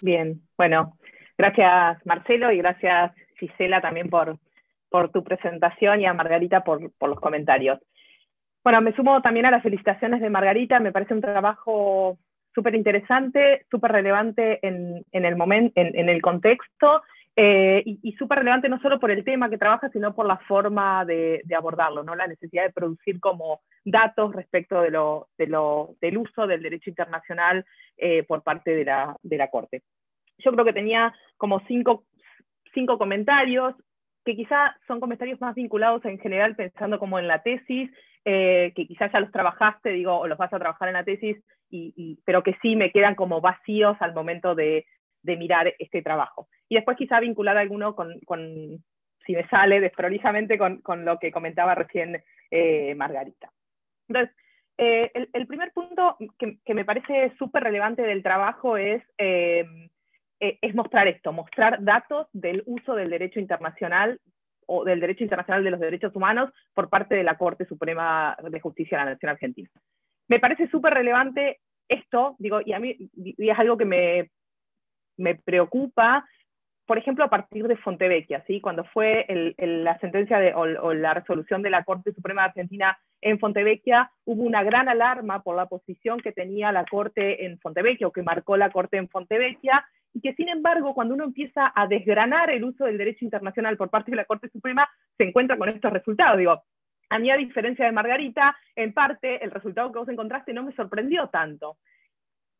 [SPEAKER 4] Bien, bueno, gracias Marcelo y gracias Gisela también por, por tu presentación y a Margarita por, los comentarios. Bueno, me sumo también a las felicitaciones de Margarita, me parece un trabajo súper interesante, súper relevante en, el momento, en, el contexto eh, y, súper relevante no solo por el tema que trabaja, sino por la forma de, abordarlo, ¿no? la necesidad de producir como datos respecto de lo, del uso del derecho internacional eh, por parte de la, de la Corte. Yo creo que tenía como cinco, cinco comentarios que quizá son comentarios más vinculados en general, pensando como en la tesis, eh, que quizás ya los trabajaste, digo, o los vas a trabajar en la tesis, pero que sí me quedan como vacíos al momento de, mirar este trabajo. Y después quizá vincular alguno con, si me sale desprolijamente, con, lo que comentaba recién eh, Margarita. Entonces, eh, el, primer punto que, que me parece súper relevante del trabajo es eh, es mostrar esto, mostrar datos del uso del derecho internacional o del derecho internacional de los derechos humanos por parte de la Corte Suprema de Justicia de la Nación Argentina. Me parece súper relevante esto, digo, y a mí es algo que me, me, preocupa, por ejemplo, a partir de Fontevecchia, ¿sí? cuando fue la sentencia de, o, la resolución de la Corte Suprema de Argentina en Fontevecchia, hubo una gran alarma por la posición que tenía la Corte en Fontevecchia o que marcó la Corte en Fontevecchia, y que sin embargo cuando uno empieza a desgranar el uso del derecho internacional por parte de la Corte Suprema, se encuentra con estos resultados. Digo, a mí a diferencia de Margarita, en parte el resultado que vos encontraste no me sorprendió tanto.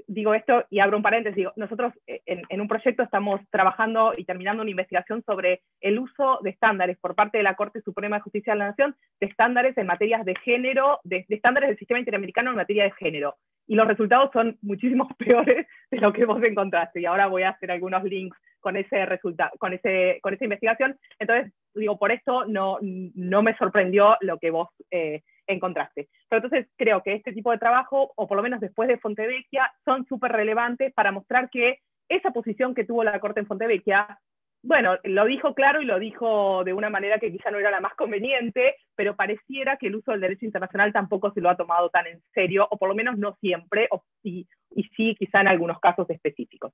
[SPEAKER 4] Digo esto y abro un paréntesis, nosotros eh, en, un proyecto estamos trabajando y terminando una investigación sobre el uso de estándares por parte de la Corte Suprema de Justicia de la Nación, de estándares en materias de género, de estándares del sistema interamericano en materia de género y los resultados son muchísimos peores de lo que vos encontraste. Y ahora voy a hacer algunos links con ese resultado, con ese, con esa investigación. Entonces, digo, por esto no,
[SPEAKER 1] no
[SPEAKER 4] me sorprendió lo que vos eh, encontraste. Pero entonces creo que este tipo de trabajo, o por lo menos después de Fontevecchia, son súper relevantes para mostrar que esa posición que tuvo la Corte en Fontevecchia bueno, lo dijo claro y lo dijo de una manera que quizá no era la más conveniente, pero pareciera que el uso del derecho internacional tampoco se lo ha tomado tan en serio, o por lo menos no siempre, y, sí quizá en algunos casos específicos.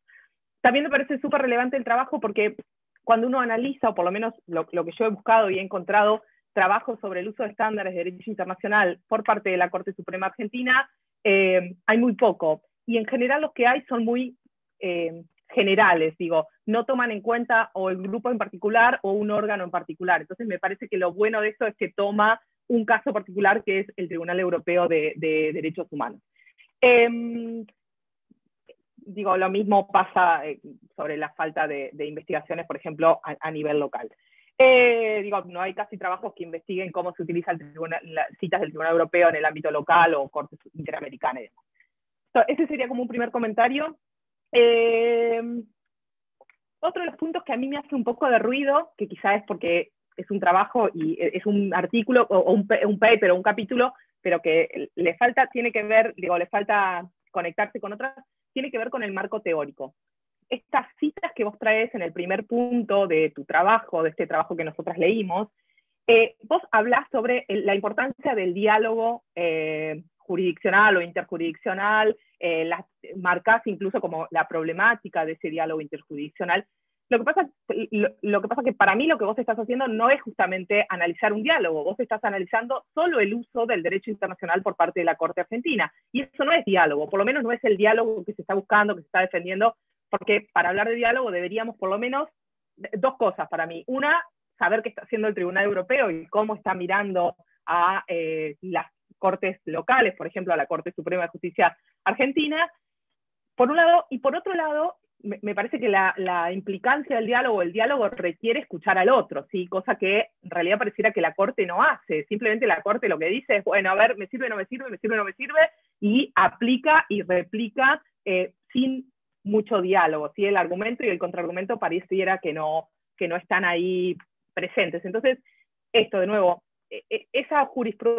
[SPEAKER 4] También me parece súper relevante el trabajo porque cuando uno analiza, o por lo menos lo, que yo he buscado y he encontrado, trabajo sobre el uso de estándares de derecho internacional por parte de la Corte Suprema Argentina, eh, hay muy poco. Y en general los que hay son muy eh, generales, digo, no toman en cuenta o el grupo en particular o un órgano en particular. Entonces, me parece que lo bueno de eso es que toma un caso particular que es el Tribunal Europeo de, Derechos Humanos. Em, digo, lo mismo pasa eh, sobre la falta de, investigaciones, por ejemplo, a, nivel local. Eh, digo, no hay casi trabajos que investiguen cómo se utilizan las citas del Tribunal Europeo en el ámbito local o Cortes Interamericanas. Ese sería como un primer comentario. Em, otro de los puntos que a mí me hace un poco de ruido, que quizás es porque es un trabajo y e, es un artículo o un, paper o un capítulo, pero que le falta, tiene que ver, digo, le falta conectarse con otras, tiene que ver con el marco teórico. Estas citas que vos traes en el primer punto de tu trabajo, de este trabajo que nosotras leímos, eh, vos hablas sobre la importancia del diálogo eh, jurisdiccional o interjurisdiccional, eh, las marcas incluso como la problemática de ese diálogo interjurisdiccional. Lo que, pasa, lo, que pasa que para mí lo que vos estás haciendo no es justamente analizar un diálogo, vos estás analizando solo el uso del derecho internacional por parte de la Corte Argentina. Y eso no es diálogo, por lo menos no es el diálogo que se está buscando, que se está defendiendo, porque para hablar de diálogo deberíamos por lo menos dos cosas para mí. Una, saber qué está haciendo el Tribunal Europeo y cómo está mirando a eh, las cortes locales, por ejemplo, a la Corte Suprema de Justicia Argentina, por un lado, y por otro lado, me, parece que la, implicancia del diálogo, el diálogo requiere escuchar al otro, ¿sí? cosa que en realidad pareciera que la Corte no hace, simplemente la Corte lo que dice es, bueno, a ver, me sirve, no me sirve, me sirve, no me sirve, y aplica y replica eh, sin mucho diálogo, si el argumento y el contraargumento pareciera que no, que no están ahí presentes. Entonces, esto de nuevo, e, e, esa,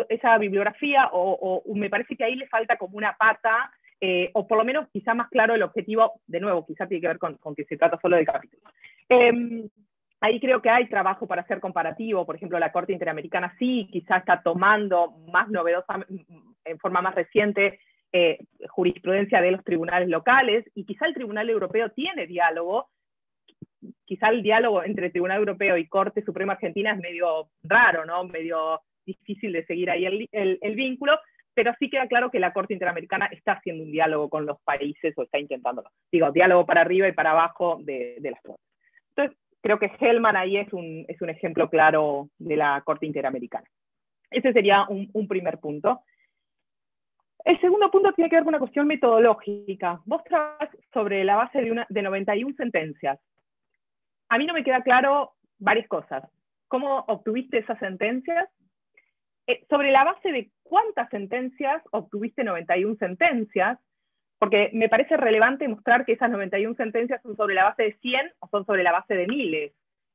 [SPEAKER 4] esa bibliografía, o, me parece que ahí le falta como una pata, eh, o por lo menos quizá más claro el objetivo, de nuevo, quizá tiene que ver con, con que se trata solo del capítulo. Em, ahí creo que hay trabajo para hacer comparativo, por ejemplo, la Corte Interamericana sí, quizá está tomando más novedosa, en forma más reciente, eh, jurisprudencia de los tribunales locales, y quizá el Tribunal Europeo tiene diálogo, quizá el diálogo entre Tribunal Europeo y Corte Suprema Argentina es medio raro, ¿no? Medio difícil de seguir ahí el, vínculo, pero sí queda claro que la Corte Interamericana está haciendo un diálogo con los países o está intentándolo. Digo, diálogo para arriba y para abajo de, las cosas. Entonces, creo que Hellman ahí es un, es un ejemplo claro de la Corte Interamericana. Ese sería un, primer punto. El segundo punto tiene que ver con una cuestión metodológica. Vos trabajas sobre la base de, una, de 91 sentencias a mí no me queda claro varias cosas. ¿Cómo obtuviste esas sentencias? Eh, sobre la base de cuántas sentencias obtuviste 91 sentencias, porque me parece relevante mostrar que esas 91 sentencias son sobre la base de 100 o son sobre la base de miles.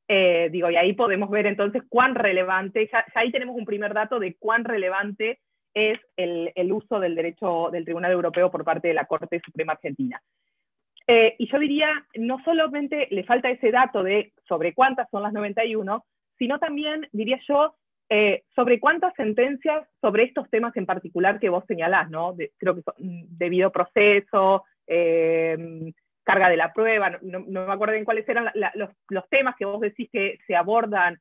[SPEAKER 4] Eh, digo, y ahí podemos ver entonces cuán relevante, ya, ahí tenemos un primer dato de cuán relevante es el, uso del derecho del Tribunal Europeo por parte de la Corte Suprema Argentina. Eh, y yo diría, no solamente le falta ese dato de sobre cuántas son las 91, sino también, diría yo, eh, sobre cuántas sentencias sobre estos temas en particular que vos señalás, ¿no? creo que son mm, debido proceso, eh, carga de la prueba, no, me acuerdo en cuáles eran los, temas que vos decís que se abordan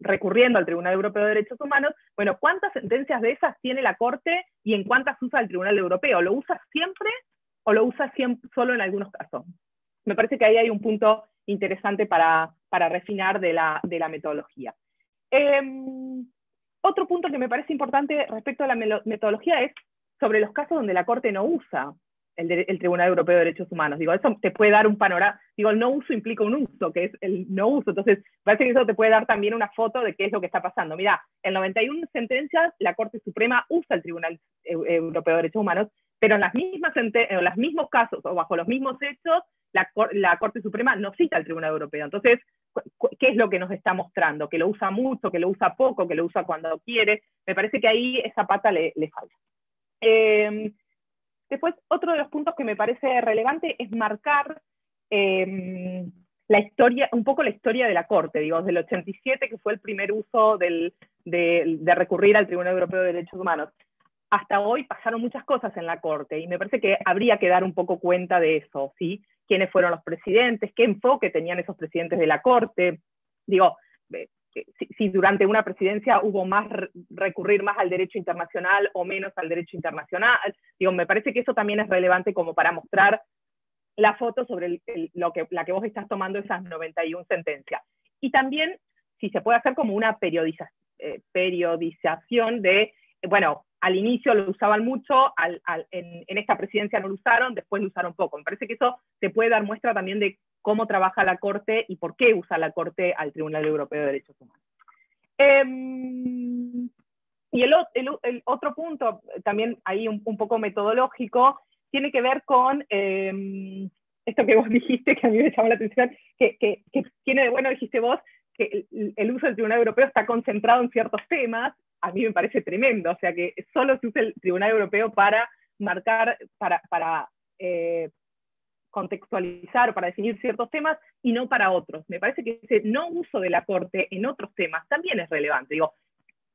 [SPEAKER 4] recurriendo al Tribunal Europeo de Derechos Humanos. Bueno, ¿cuántas sentencias de esas tiene la Corte y en cuántas usa el Tribunal Europeo? ¿Lo usa siempre o lo usa solo en algunos casos. Me parece que ahí hay un punto interesante para, refinar de la, metodología. Em, otro punto que me parece importante respecto a la metodología es sobre los casos donde la Corte no usa el, el, Tribunal Europeo de Derechos Humanos. Digo, eso te puede dar un panorama. Digo, el no uso implica un uso, que es el no uso. Entonces, parece que eso te puede dar también una foto de qué es lo que está pasando. Mira, en 91 sentencias, la Corte Suprema usa el Tribunal Europeo de Derechos Humanos pero en las mismas los mismos casos o bajo los mismos hechos, la, Corte Suprema no cita al Tribunal Europeo. Entonces, ¿qué es lo que nos está mostrando? Que lo usa mucho, que lo usa poco, que lo usa cuando quiere. Me parece que ahí esa pata le, falta. Em, después, otro de los puntos que me parece relevante es marcar em, la historia, un poco la historia de la Corte, digo, del 87, que fue el primer uso de, recurrir al Tribunal Europeo de Derechos Humanos hasta hoy pasaron muchas cosas en la Corte y me parece que habría que dar un poco cuenta de eso, ¿sí? ¿Quiénes fueron los presidentes? ¿Qué enfoque tenían esos presidentes de la Corte? Digo, eh, si, durante una presidencia hubo más recurrir más al derecho internacional o menos al derecho internacional. Digo, me parece que eso también es relevante como para mostrar la foto sobre lo que, la que vos estás tomando esas 91 sentencias. Y también si se puede hacer como una eh, periodización de, bueno, al inicio lo usaban mucho, en, esta presidencia no lo usaron, después lo usaron poco. Me parece que eso te puede dar muestra también de cómo trabaja la Corte y por qué usa la Corte al Tribunal Europeo de Derechos Humanos. Em, y el, otro punto, también ahí un, poco metodológico, tiene que ver con em, esto que vos dijiste, que a mí me llamó la atención, que, que tiene de bueno, dijiste vos, que el, uso del Tribunal Europeo está concentrado en ciertos temas, a mí me parece tremendo, o sea que solo se usa el Tribunal Europeo para marcar, para, para eh, contextualizar o para definir ciertos temas y no para otros. Me parece que ese no uso de la Corte en otros temas también es relevante. Digo,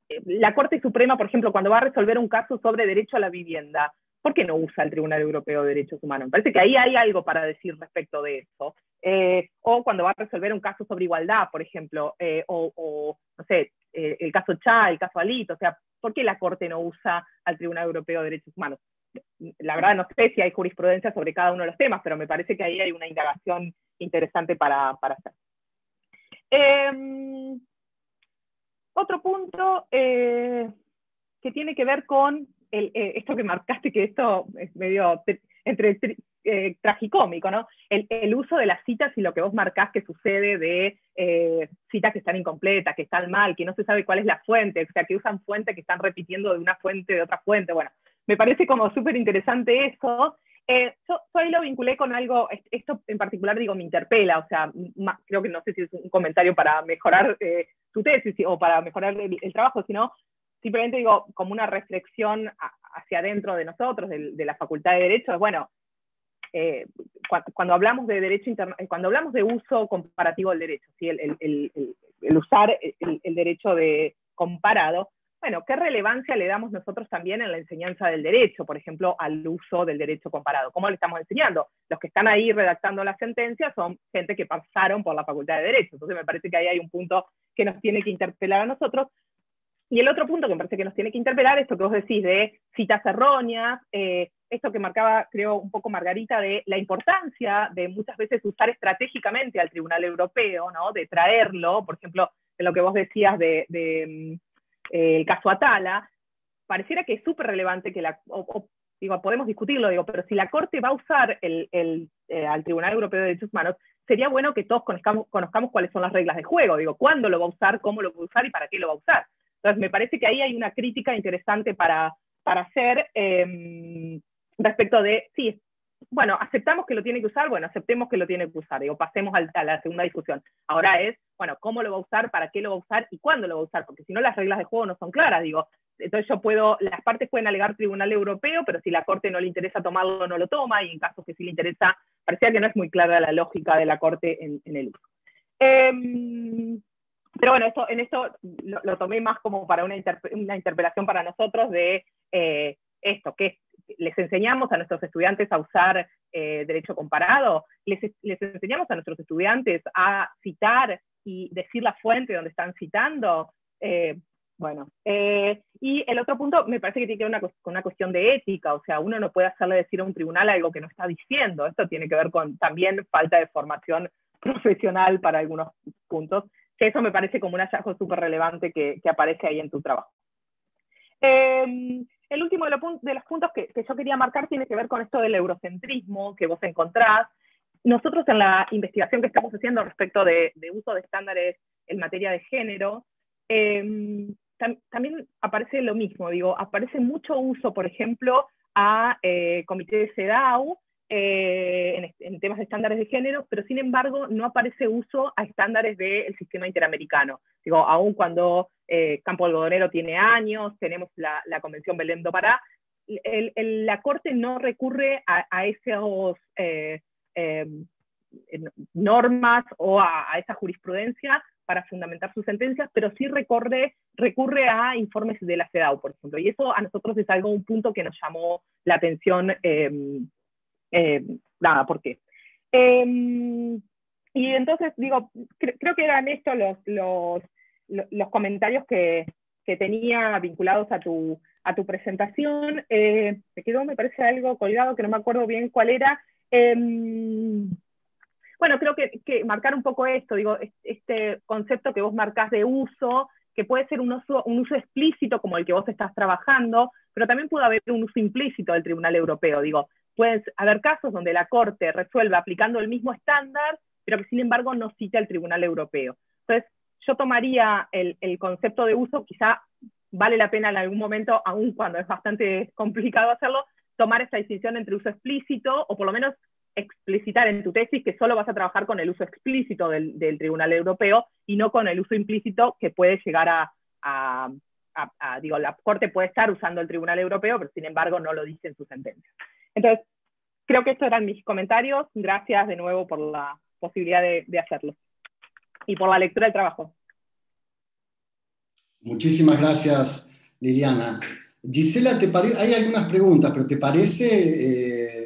[SPEAKER 4] eh, la Corte Suprema, por ejemplo, cuando va a resolver un caso sobre derecho a la vivienda, ¿por qué no usa el Tribunal Europeo de Derechos Humanos? Me parece que ahí hay algo para decir respecto de eso. Eh, o cuando va a resolver un caso sobre igualdad, por ejemplo, eh, o, no sé, eh, el caso Cha, el caso Alito, o sea, ¿por qué la Corte no usa al Tribunal Europeo de Derechos Humanos? La verdad no sé si hay jurisprudencia sobre cada uno de los temas, pero me parece que ahí hay una indagación interesante para, para hacer. Em, otro punto que tiene que ver con eh, esto que marcaste, que esto es medio entre eh, tragicómico, ¿no? El, uso de las citas y lo que vos marcás que sucede de eh, citas que están incompletas, que están mal, que no se sabe cuál es la fuente, o sea, que usan fuentes que están repitiendo de una fuente de otra fuente. Bueno, me parece como súper interesante eso. yo, ahí lo vinculé con algo, esto en particular digo, me interpela, o sea, creo que no sé si es un comentario para mejorar tu tesis o para mejorar el trabajo, sino simplemente digo, como una reflexión hacia adentro de nosotros, de, la Facultad de Derecho, es bueno, eh, cuando, hablamos de derecho eh, cuando hablamos de uso comparativo del derecho, ¿sí? el, el, usar el, derecho de comparado, bueno, ¿qué relevancia le damos nosotros también en la enseñanza del derecho, por ejemplo, al uso del derecho comparado? ¿Cómo le estamos enseñando? Los que están ahí redactando la sentencia son gente que pasaron por la Facultad de Derecho, entonces me parece que ahí hay un punto que nos tiene que interpelar a nosotros, y el otro punto que me parece que nos tiene que interpelar, esto que vos decís de citas erróneas, eh, esto que marcaba, creo, un poco Margarita, de la importancia de muchas veces usar estratégicamente al Tribunal Europeo, ¿no? De traerlo, por ejemplo, en lo que vos decías del de, mm, eh, el caso Atala, pareciera que es súper relevante que la, digo, podemos discutirlo, digo, pero si la Corte va a usar el, eh, al Tribunal Europeo de Derechos Humanos, sería bueno que todos conozcamos, cuáles son las reglas de juego, digo, cuándo lo va a usar, cómo lo va a usar y para qué lo va a usar. Entonces, me parece que ahí hay una crítica interesante para, hacer em, respecto de, sí, bueno, aceptamos que lo tiene que usar, bueno, aceptemos que lo tiene que usar, digo, pasemos a la segunda discusión. Ahora es, bueno, ¿cómo lo va a usar? ¿Para qué lo va a usar? ¿Y cuándo lo va a usar? Porque si no, las reglas de juego no son claras, digo. Entonces yo puedo, las partes pueden alegar tribunal europeo, pero si la Corte no le interesa tomarlo, no lo toma, y en casos que sí le interesa, parecía que no es muy clara la lógica de la Corte en, el uso. Em, pero bueno, esto, en esto lo, tomé más como para una, interpelación para nosotros de eh, esto, que les enseñamos a nuestros estudiantes a usar eh, derecho comparado, les, les enseñamos a nuestros estudiantes a citar y decir la fuente donde están citando. Eh, bueno, y el otro punto me parece que tiene que ver con una, una cuestión de ética, o sea, uno no puede hacerle decir a un tribunal algo que no está diciendo, esto tiene que ver con también falta de formación profesional para algunos puntos, eso me parece como un hallazgo súper relevante que, aparece ahí en tu trabajo. Em, el último de, los puntos que, yo quería marcar tiene que ver con esto del eurocentrismo que vos encontrás. Nosotros en la investigación que estamos haciendo respecto de, uso de estándares en materia de género, em, también aparece lo mismo, digo, aparece mucho uso, por ejemplo, a eh, comités de CEDAW eh, en, temas de estándares de género, pero sin embargo no aparece uso a estándares del sistema interamericano. Digo, aún cuando eh, Campo Algodonero tiene años, tenemos la, Convención Belém do Pará, la Corte no recurre a, a esos... Eh, normas o a, esa jurisprudencia para fundamentar sus sentencias, pero sí recurre a informes de la CEDAW, por ejemplo. Y eso a nosotros es algo, un punto que nos llamó la atención eh, eh, nada, ¿por qué? Em, y entonces, digo, creo que eran estos los, comentarios que, que, tenía vinculados a tu, presentación. Eh, me quedó, me parece, algo colgado que no me acuerdo bien cuál era. Em, bueno, creo que, marcar un poco esto, digo, este concepto que vos marcas de uso, que puede ser un uso, un uso explícito como el que vos estás trabajando, pero también puede haber un uso implícito del Tribunal Europeo. Digo, Pueden haber casos donde la Corte resuelva aplicando el mismo estándar, pero que sin embargo no cita al Tribunal Europeo. Entonces, yo tomaría el, concepto de uso, quizá vale la pena en algún momento, aun cuando es bastante complicado hacerlo, tomar esa distinción entre uso explícito o por lo menos explicitar en tu tesis que solo vas a trabajar con el uso explícito del, Tribunal Europeo y no con el uso implícito que puede llegar a, a, digo, la Corte puede estar usando el Tribunal Europeo, pero sin embargo no lo dice en su sentencia. Entonces, creo que estos eran mis comentarios. Gracias de nuevo por la posibilidad de, hacerlo y por la lectura del trabajo.
[SPEAKER 1] Muchísimas gracias, Liliana. Gisela, ¿te hay algunas preguntas, pero ¿te parece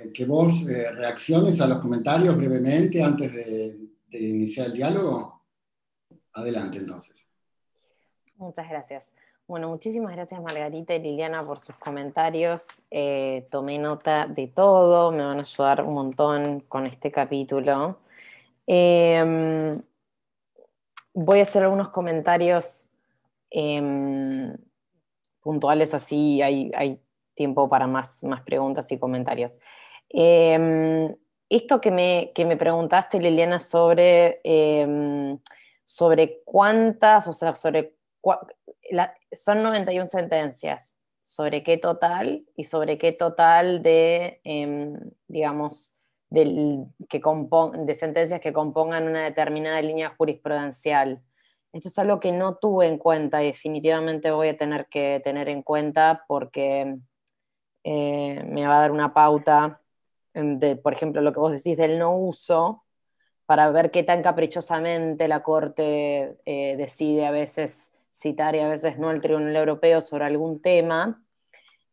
[SPEAKER 1] eh, que vos eh, reacciones a los comentarios brevemente antes de, de iniciar el diálogo? Adelante entonces.
[SPEAKER 2] Muchas gracias. Bueno, muchísimas gracias Margarita y Liliana por sus comentarios. Eh, tomé nota de todo, me van a ayudar un montón con este capítulo. Em, voy a hacer algunos comentarios em, puntuales, así hay, hay, tiempo para más, más preguntas y comentarios. Em, esto que me, que me, preguntaste, Liliana, sobre, sobre cuántas, o sea, sobre son 91 sentencias. ¿Sobre qué total? Y sobre qué total de, em, digamos, de, que de sentencias que compongan una determinada línea jurisprudencial. Esto es algo que no tuve en cuenta y definitivamente voy a tener que tener en cuenta porque eh, me va a dar una pauta de, por ejemplo, lo que vos decís del no uso, para ver qué tan caprichosamente la Corte eh, decide a veces citar y a veces no al Tribunal Europeo sobre algún tema.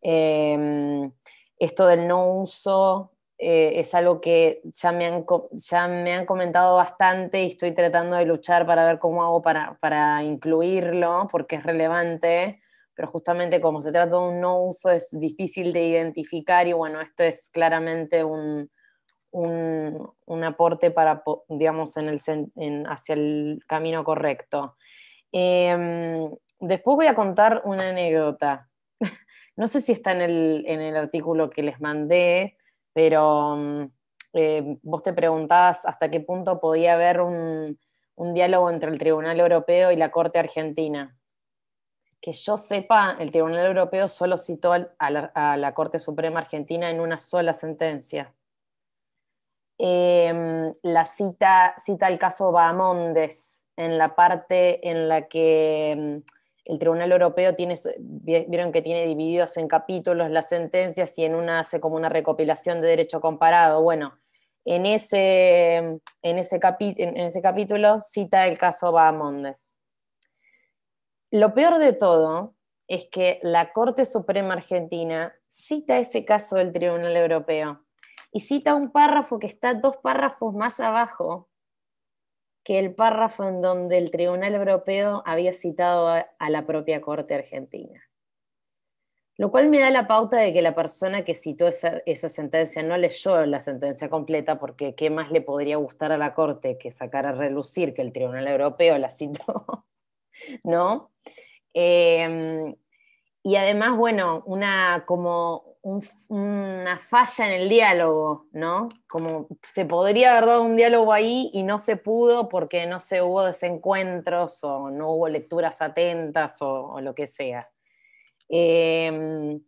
[SPEAKER 2] Em, esto del no uso eh, es algo que ya me, han, comentado bastante y estoy tratando de luchar para ver cómo hago para, incluirlo, porque es relevante, pero justamente como se trata de un no uso es difícil de identificar y bueno, esto es claramente un, un, aporte para, digamos, en hacia el camino correcto. Em, después voy a contar una anécdota. no sé si está en el, artículo que les mandé, pero mm, eh, vos te preguntabas hasta qué punto podía haber un, diálogo entre el Tribunal Europeo y la Corte Argentina que yo sepa, el Tribunal Europeo solo citó a la, Corte Suprema Argentina en una sola sentencia. Em, la cita, cita el caso Bahamondes, en la parte en la que mm, el Tribunal Europeo tiene, vieron que tiene divididos en capítulos las sentencias y en una hace como una recopilación de derecho comparado. Bueno, en ese, mm, en ese, capítulo cita el caso Bahamondes. Lo peor de todo es que la Corte Suprema Argentina cita ese caso del Tribunal Europeo y cita un párrafo que está dos párrafos más abajo que el párrafo en donde el Tribunal Europeo había citado a, la propia Corte Argentina. Lo cual me da la pauta de que la persona que citó esa, sentencia no leyó la sentencia completa, porque ¿qué más le podría gustar a la Corte que sacar a relucir que el Tribunal Europeo la citó? ¿No? Em, y además, bueno, una como una falla en el diálogo, ¿no? Como se podría haber dado un diálogo ahí y no se pudo porque no se hubo desencuentros o no hubo lecturas atentas o, lo que sea. Em,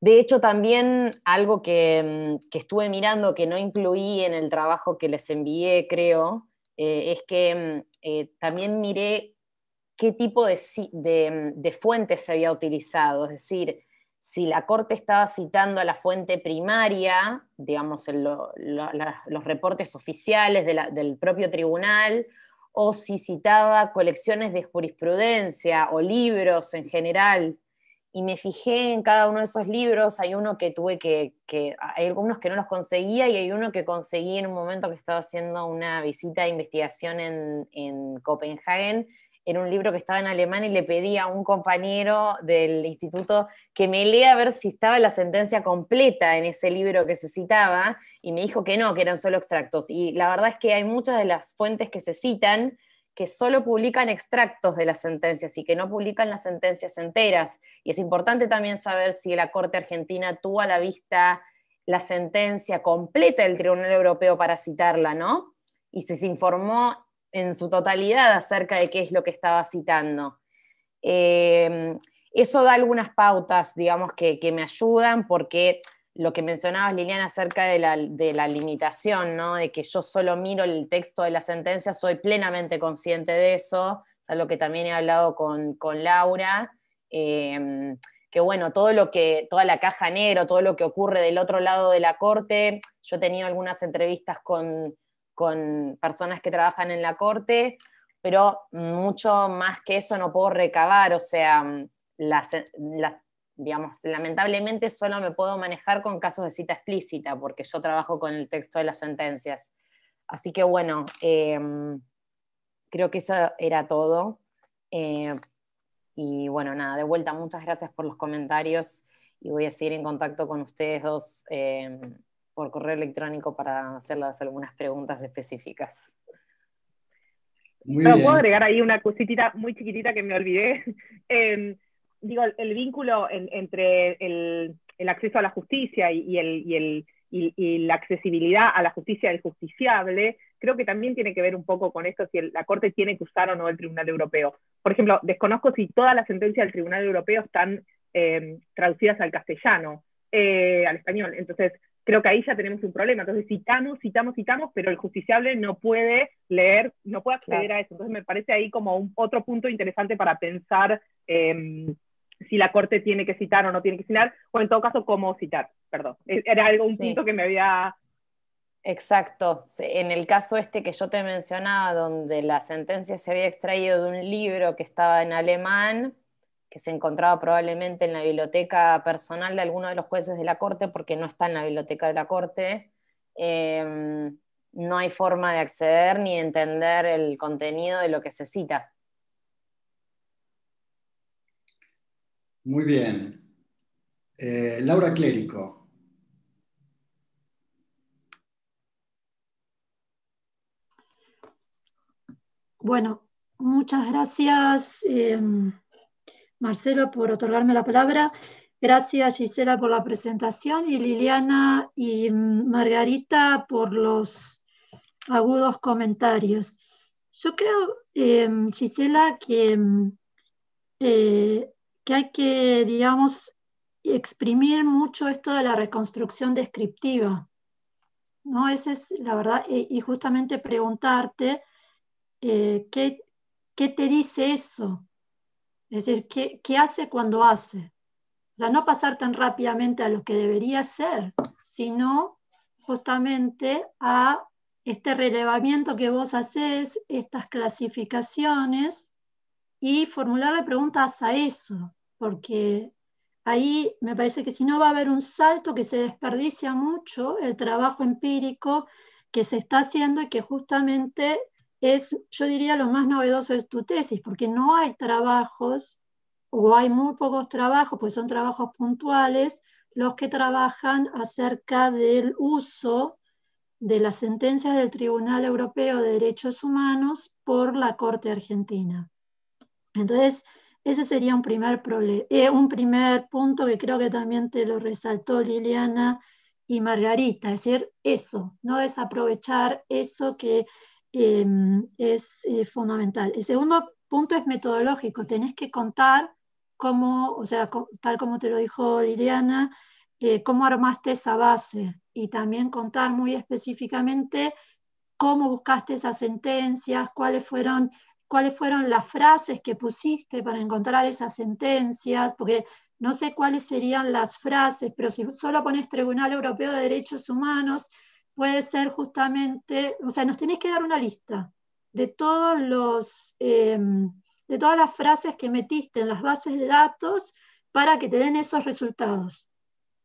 [SPEAKER 2] de hecho, también algo mm, que, estuve mirando que no incluí en el trabajo que les envié, creo, eh, es que mm, eh, también miré qué tipo de, mm, de, fuentes se había utilizado, es decir, si la Corte estaba citando a la fuente primaria, digamos, los reportes oficiales del propio tribunal, o si citaba colecciones de jurisprudencia o libros en general. Y me fijé en cada uno de esos libros, hay uno que tuve que, hay algunos que no los conseguía y hay uno que conseguí en un momento que estaba haciendo una visita de investigación en, en Copenhague en un libro que estaba en alemán y le pedí a un compañero del instituto que me lea a ver si estaba la sentencia completa en ese libro que se citaba y me dijo que no, que eran solo extractos. Y la verdad es que hay muchas de las fuentes que se citan que solo publican extractos de las sentencias y que no publican las sentencias enteras. Y es importante también saber si la Corte Argentina tuvo a la vista la sentencia completa del Tribunal Europeo para citarla, ¿no? Y si se informó en su totalidad acerca de qué es lo que estaba citando. Eh, eso da algunas pautas, digamos, que, me ayudan porque lo que mencionabas, Liliana, acerca de la, limitación, ¿no? De que yo solo miro el texto de la sentencia, soy plenamente consciente de eso, es algo que también he hablado con, Laura, em, que bueno, todo lo que, toda la caja negra, todo lo que ocurre del otro lado de la corte, yo he tenido algunas entrevistas con con personas que trabajan en la corte, pero mucho más que eso no puedo recabar, o sea, mm, eh, lamentablemente solo me puedo manejar con casos de cita explícita, porque yo trabajo con el texto de las sentencias. Así que bueno, eh, mm, creo que eso era todo. Eh, y bueno, nada, de vuelta, muchas gracias por los comentarios y voy a seguir en contacto con ustedes dos por correo electrónico para hacerlas algunas preguntas específicas. puedo agregar ahí una cositita muy chiquitita que me olvidé. Em,
[SPEAKER 4] digo, el vínculo entre el, acceso a la justicia y, el, la accesibilidad a la justicia del justiciable, creo que también tiene que ver un poco con esto, si la Corte tiene que usar o no el Tribunal Europeo. Por ejemplo, desconozco si todas las sentencias del Tribunal Europeo están em, traducidas al castellano, eh, al español. Entonces, creo que ahí ya tenemos un problema. Entonces citamos, citamos, citamos, pero el justiciable no puede leer, no puede acceder a eso. Entonces me parece ahí como un, otro punto interesante para pensar em, si la corte tiene que citar o no tiene que citar, o en todo caso cómo citar, perdón. E, era algo, un punto
[SPEAKER 2] que me había... Exacto. En el caso este que yo te mencionaba, donde la sentencia se había extraído de un libro que estaba en alemán, que se encontraba probablemente en la biblioteca personal de alguno de los jueces de la corte, porque no está en la biblioteca de la corte. Eh, no hay forma de acceder ni entender el contenido de lo que se cita.
[SPEAKER 1] Muy bien. Eh, Laura Clérico.
[SPEAKER 5] Bueno, muchas gracias. Eh, Marcelo, por otorgarme la palabra. Gracias, Gisela, por la presentación y Liliana y Margarita por los agudos comentarios. Yo creo, eh, Gisela, que, eh, que hay que, digamos, exprimir mucho esto de la reconstrucción descriptiva. ¿no? es la verdad, eh, y, justamente preguntarte ¿qué, ¿qué, te dice eso, es decir, ¿qué, hace cuando hace? O sea, no pasar tan rápidamente a lo que debería ser, sino justamente a este relevamiento que vos haces, estas clasificaciones, y formularle preguntas a eso, porque ahí me parece que si no va a haber un salto que se desperdicia mucho el trabajo empírico que se está haciendo y que justamente es, yo diría, lo más novedoso de tu tesis, porque no hay trabajos o hay muy pocos trabajos, pues son trabajos puntuales, los que trabajan acerca del uso de las sentencias del Tribunal Europeo de Derechos Humanos por la Corte Argentina. Entonces, ese sería un primer, eh, un primer punto que creo que también te lo resaltó Liliana y Margarita, es decir, eso, no desaprovechar eso que Em, es eh, fundamental. El segundo punto es metodológico. Tenés que contar cómo, o sea, tal como te lo dijo Liliana, eh, cómo armaste esa base y también contar muy específicamente cómo buscaste esas sentencias, cuáles fueron, cuáles fueron las frases que pusiste para encontrar esas sentencias, porque no sé cuáles serían las frases, pero si solo pones Tribunal Europeo de Derechos Humanos, puede ser justamente, o sea, nos tenés que dar una lista de todos los, em, de todas las frases que metiste en las bases de datos para que te den esos resultados.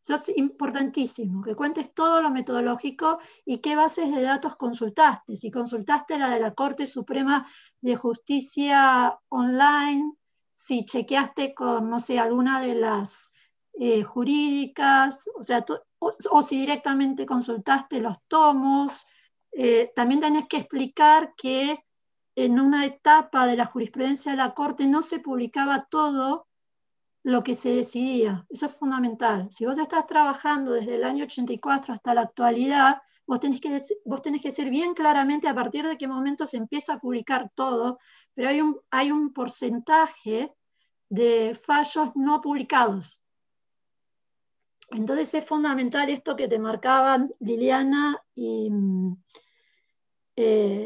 [SPEAKER 5] Eso es importantísimo, que cuentes todo lo metodológico y qué bases de datos consultaste. Si consultaste la de la Corte Suprema de Justicia online, si chequeaste con, no sé, alguna de las eh, jurídicas, o sea, o, si directamente consultaste los tomos. Eh, también tenés que explicar que en una etapa de la jurisprudencia de la Corte no se publicaba todo lo que se decidía. Eso es fundamental. Si vos estás trabajando desde el año 84 hasta la actualidad, vos tenés que, vos tenés que decir bien claramente a partir de qué momento se empieza a publicar todo, pero hay hay un porcentaje de fallos no publicados. Entonces es fundamental esto que te marcaban Liliana eh,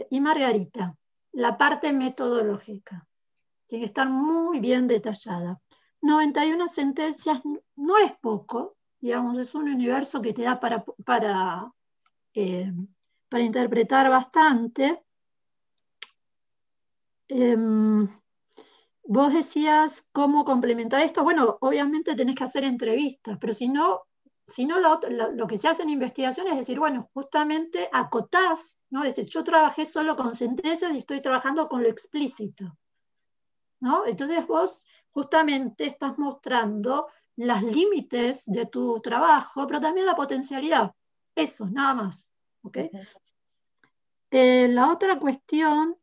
[SPEAKER 5] y, Margarita, la parte metodológica. Tiene que estar muy bien detallada. 91 sentencias no es poco, digamos, es un universo que te da para, para, eh, para interpretar bastante. Em, Vos decías cómo complementar esto. Bueno, obviamente tenés que hacer entrevistas, pero si no, si no lo, que se hace en investigación es decir, bueno, justamente acotás, ¿no? Es yo trabajé solo con sentencias y estoy trabajando con lo explícito. ¿no? Entonces vos justamente estás mostrando los límites de tu trabajo, pero también la potencialidad. Eso, nada más. ¿okay? Eh, la otra cuestión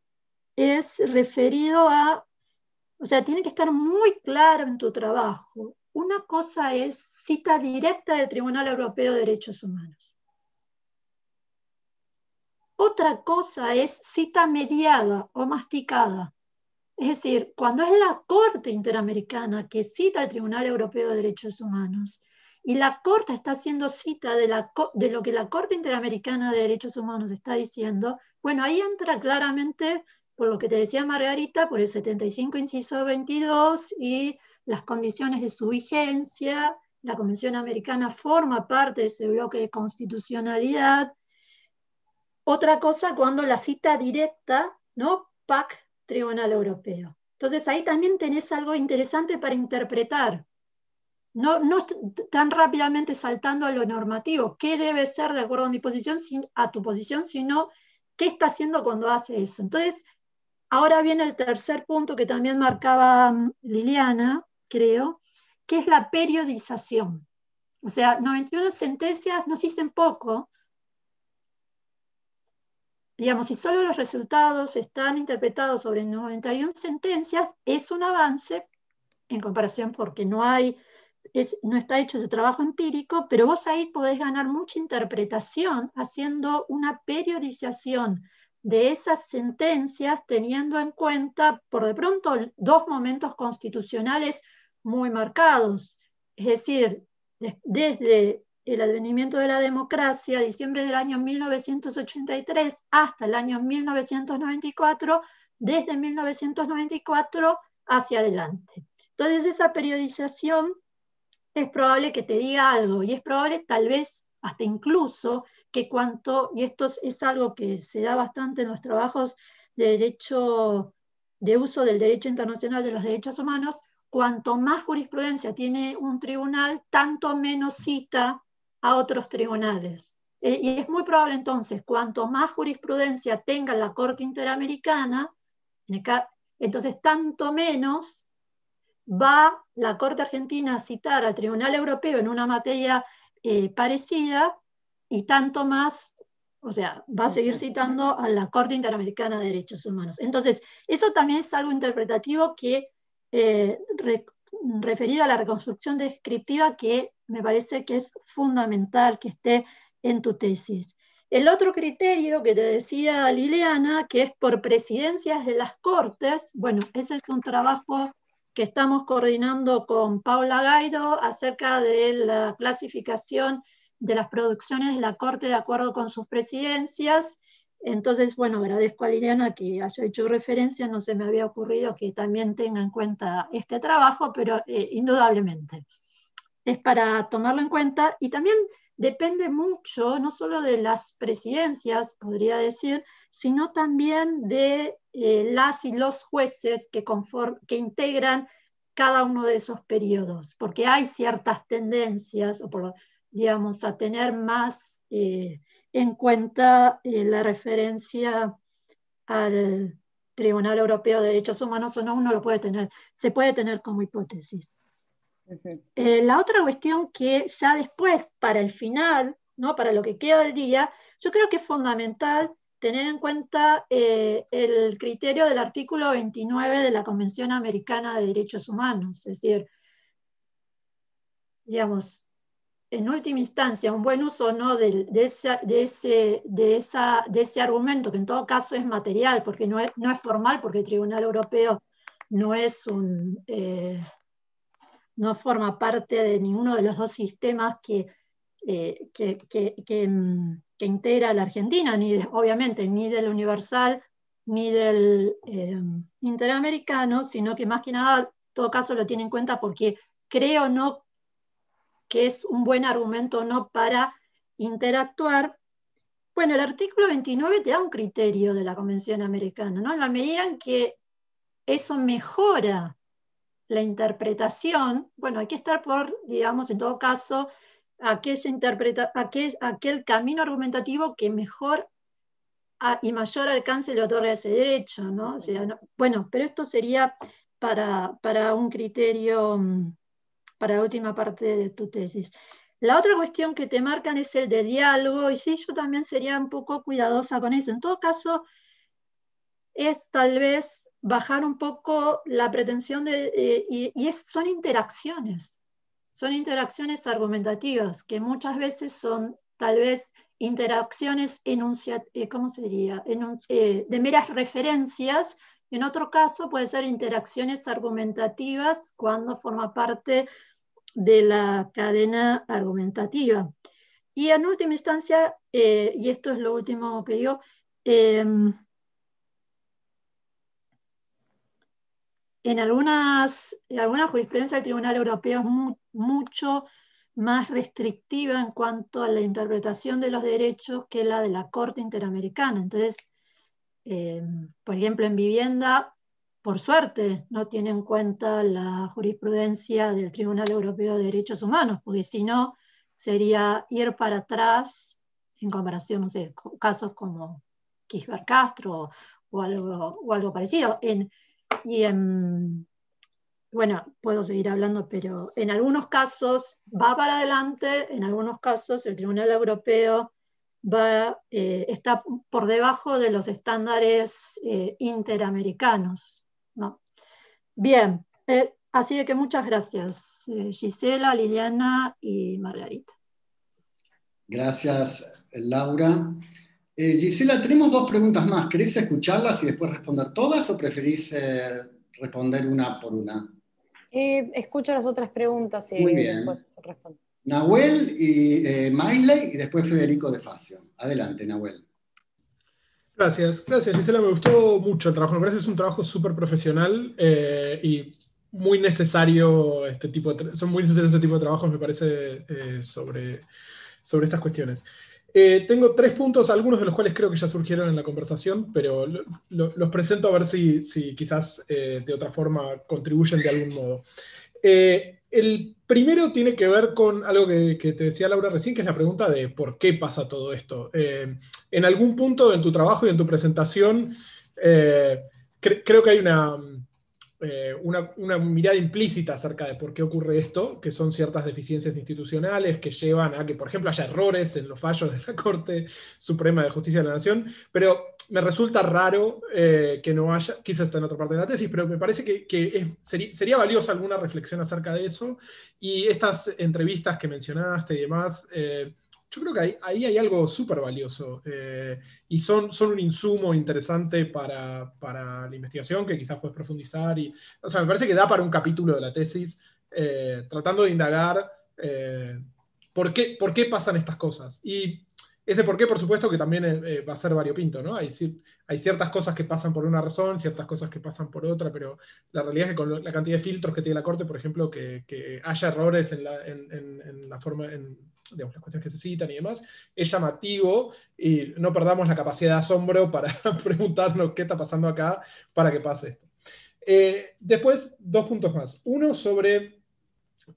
[SPEAKER 5] es referido a o sea, tiene que estar muy claro en tu trabajo. Una cosa es cita directa del Tribunal Europeo de Derechos Humanos. Otra cosa es cita mediada o masticada. Es decir, cuando es la Corte Interamericana que cita al Tribunal Europeo de Derechos Humanos y la Corte está haciendo cita de lo que la Corte Interamericana de Derechos Humanos está diciendo, bueno, ahí entra claramente por lo que te decía Margarita, por el 75 inciso 22 y las condiciones de su vigencia. La Convención Americana forma parte de ese bloque de constitucionalidad. Otra cosa cuando la cita directa, ¿no? PAC, Tribunal Europeo. Entonces ahí también tenés algo interesante para interpretar. No, no tan rápidamente saltando a lo normativo, qué debe ser de acuerdo a, mi posición, a tu posición, sino qué está haciendo cuando hace eso. Entonces, Ahora viene el tercer punto que también marcaba mm, Liliana, creo, que es la periodización. O sea, 91 sentencias nos dicen poco. Digamos, si solo los resultados están interpretados sobre 91 sentencias, es un avance en comparación porque no hay no está hecho ese trabajo empírico, pero vos ahí podés ganar mucha interpretación haciendo una periodización de esas sentencias teniendo en cuenta, por de pronto, dos momentos constitucionales muy marcados. Es decir, desde el advenimiento de la democracia, diciembre del año 1983 hasta el año 1994, desde 1994 hacia adelante. Entonces esa periodización es probable que te diga algo y es probable tal vez hasta incluso que cuanto, y esto es algo que se da bastante en los trabajos de derecho, de uso del derecho internacional de los derechos humanos, cuanto más jurisprudencia tiene un tribunal, tanto menos cita a otros tribunales. Eh, y es muy probable entonces, cuanto más jurisprudencia tenga la Corte Interamericana, entonces tanto menos va la Corte Argentina a citar al Tribunal Europeo en una materia eh, parecida y tanto más, o sea, va a seguir citando a la Corte Interamericana de Derechos Humanos. Entonces, eso también es algo interpretativo que, eh, referido a la reconstrucción descriptiva, que me parece que es fundamental que esté en tu tesis. El otro criterio que te decía Liliana, que es por presidencias de las Cortes, bueno, ese es un trabajo que estamos coordinando con Paula Gaido acerca de la clasificación de las producciones de la Corte de acuerdo con sus presidencias. Entonces, bueno, agradezco a Liliana que haya hecho referencia, no se me había ocurrido que también tenga en cuenta este trabajo, pero eh, indudablemente es para tomarlo en cuenta y también depende mucho, no solo de las presidencias, podría decir, sino también de eh, las y los jueces que, que integran cada uno de esos periodos, porque hay ciertas tendencias, o por, digamos, a tener más eh, en cuenta eh, la referencia al Tribunal Europeo de Derechos Humanos o no, uno lo puede tener, se puede tener como hipótesis. Eh, la otra cuestión que ya después, para el final, ¿no? para lo que queda del día, yo creo que es fundamental tener en cuenta el criterio del artículo 29 de la Convención Americana de Derechos Humanos, es decir, digamos, en última instancia, un buen uso no de, ese, de, esa, de ese argumento, que en todo caso es material, porque no es, no es formal, porque el Tribunal Europeo no es un... Eh, no forma parte de ninguno de los dos sistemas que, eh, mm, integra la Argentina, ni obviamente ni del universal ni del eh, interamericano, sino que más que nada, en todo caso lo tiene en cuenta porque creo no que es un buen argumento no para interactuar. Bueno, el artículo 29 te da un criterio de la Convención Americana, ¿no? En la medida en que eso mejora la interpretación, bueno, hay que estar por, digamos, en todo caso, aquel, aquel camino argumentativo que mejor y mayor alcance le otorga ese derecho, ¿no? bueno, pero esto sería para, para un criterio mm, para la última parte de tu tesis. La otra cuestión que te marcan es el de diálogo, y sí, yo también sería un poco cuidadosa con eso. En todo caso, es tal vez bajar un poco la pretensión de, eh, y, son interacciones, son interacciones argumentativas, que muchas veces son tal vez interacciones enuncia, eh, ¿cómo se eh, de meras referencias, en otro caso puede ser interacciones argumentativas cuando forma parte de la cadena argumentativa. Y en última instancia, eh, y esto es lo último que digo, em, en, algunas, en alguna jurisprudencia del Tribunal Europeo es mucho más restrictiva en cuanto a la interpretación de los derechos que la de la Corte Interamericana. Entonces, em, por ejemplo, en vivienda por suerte, no tiene en cuenta la jurisprudencia del Tribunal Europeo de Derechos Humanos, porque si no, sería ir para atrás en comparación, no sé, casos como Kisber Castro o algo, o algo parecido. En, y bueno, puedo seguir hablando, pero en algunos casos va para adelante, en algunos casos el Tribunal Europeo eh, está por debajo de los estándares eh, interamericanos. No. Bien, eh, Así así que muchas gracias, eh, Gisela, Liliana y Margarita.
[SPEAKER 1] Gracias, Laura. Eh, Gisela, tenemos dos preguntas más. ¿Querés escucharlas y después responder todas o preferís responder una por una?
[SPEAKER 5] escucho las
[SPEAKER 2] otras preguntas y después respondo.
[SPEAKER 1] Nahuel y Maile y después Federico
[SPEAKER 6] de Facio. Adelante, Nahuel. Gracias, gracias Gisela, me gustó mucho el trabajo, me parece que es un trabajo súper profesional eh, y muy necesario este tipo de son muy necesarios este tipo de trabajos, me parece, eh, sobre, sobre estas cuestiones. Eh, tengo tres puntos, algunos de los cuales creo que ya surgieron en la conversación, pero los presento a ver si, si quizás de otra forma contribuyen de algún modo. el Primero tiene que ver con algo que, te decía Laura recién, que es la pregunta de por qué pasa todo esto. Eh, en algún punto en tu trabajo y en tu presentación, eh, creo que hay eh, una, una, mirada implícita acerca de por qué ocurre esto, que son ciertas deficiencias institucionales que llevan a que, por ejemplo, haya errores en los fallos de la Corte Suprema de Justicia de la Nación, pero me resulta raro eh, que no haya, quizás está en otra parte de la tesis, pero me parece que, sería, valiosa alguna reflexión acerca de eso. Y estas entrevistas que mencionaste y demás, eh, yo creo que ahí, hay algo súper valioso eh, y son, son un insumo interesante para, la investigación que quizás puedes profundizar. Y, o sea, me parece que da para un capítulo de la tesis tratando de indagar por qué, por qué pasan estas cosas. Y ese por qué, por supuesto, que también eh, eh, va a ser variopinto, ¿no? Hay, hay ciertas cosas que pasan por una razón, ciertas cosas que pasan por otra, pero la realidad es que con la cantidad de filtros que tiene la Corte, por ejemplo, que, haya errores en la, en, forma, digamos, las cuestiones que se citan y demás, es llamativo y no perdamos la capacidad de asombro para preguntarnos qué está pasando acá para que pase esto. Eh, después, dos puntos más. Uno sobre,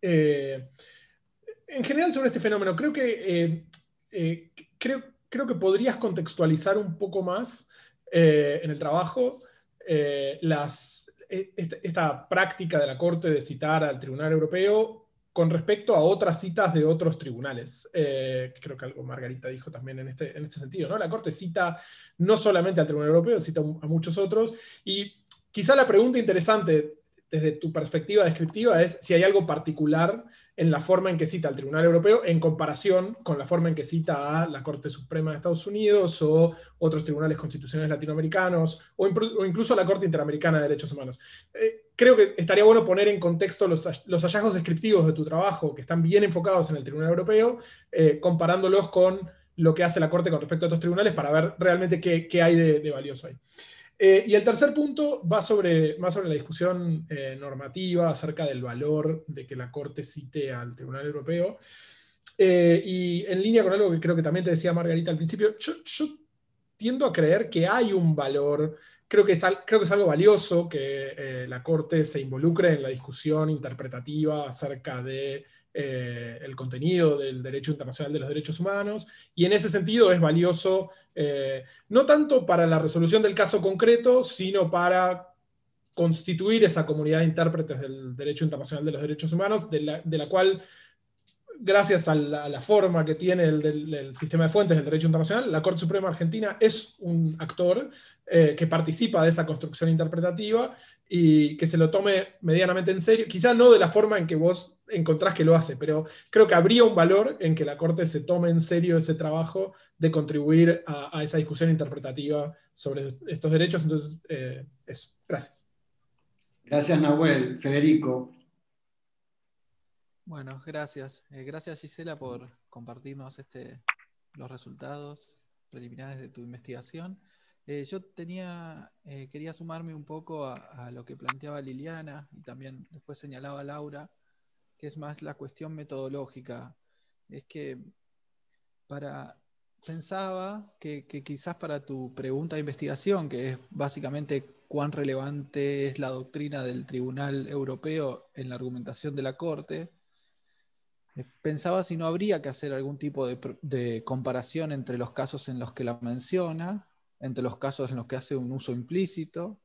[SPEAKER 6] en general sobre este fenómeno, creo que creo, que podrías contextualizar un poco más eh, en el trabajo eh, e, esta, práctica de la Corte de citar al Tribunal Europeo con respecto a otras citas de otros tribunales. Eh, creo que algo Margarita dijo también este, en este, sentido. ¿no? La Corte cita no solamente al Tribunal Europeo, cita a muchos otros. Y quizá la pregunta interesante desde tu perspectiva descriptiva es si hay algo particular en la forma en que cita al Tribunal Europeo en comparación con la forma en que cita a la Corte Suprema de Estados Unidos o otros tribunales constitucionales latinoamericanos o, incluso a la Corte Interamericana de Derechos Humanos. Eh, creo que estaría bueno poner en contexto los, hallazgos descriptivos de tu trabajo, que están bien enfocados en el Tribunal Europeo, eh, comparándolos con lo que hace la Corte con respecto a otros tribunales para ver realmente qué, hay de, de valioso ahí. Eh, y el tercer punto va sobre, más sobre la discusión eh, normativa acerca del valor de que la Corte cite al Tribunal Europeo. Eh, y en línea con algo que creo que también te decía Margarita al principio, yo, tiendo a creer que hay un valor, creo que creo que es algo valioso que la Corte se involucre en la discusión interpretativa acerca de eh, el contenido del derecho internacional de los derechos humanos, y en ese sentido es valioso eh, no tanto para la resolución del caso concreto, sino para constituir esa comunidad de intérpretes del derecho internacional de los derechos humanos, de la, de la cual gracias a la, forma que tiene el, sistema de fuentes del derecho internacional, la Corte Suprema Argentina es un actor eh, que participa de esa construcción interpretativa y que se lo tome medianamente en serio, quizá no de la forma en que vos encontrás que lo hace, pero creo que habría un valor en que la Corte se tome en serio ese trabajo de contribuir a, esa discusión interpretativa sobre estos derechos. Entonces, eh, eso. Gracias.
[SPEAKER 1] Gracias, Nahuel. Federico.
[SPEAKER 7] Bueno, gracias. Eh, gracias Gisela por compartirnos este, los resultados preliminares de tu investigación. Eh, yo tenía, eh, quería sumarme un poco a, lo que planteaba Liliana y también después señalaba Laura, que es más la cuestión metodológica. Es que para pensaba que, que quizás para tu pregunta de investigación, que es básicamente cuán relevante es la doctrina del Tribunal Europeo en la argumentación de la Corte, eh, pensaba si no habría que hacer algún tipo de, comparación entre los casos en los que la menciona, entre los casos en los que hace un uso implícito,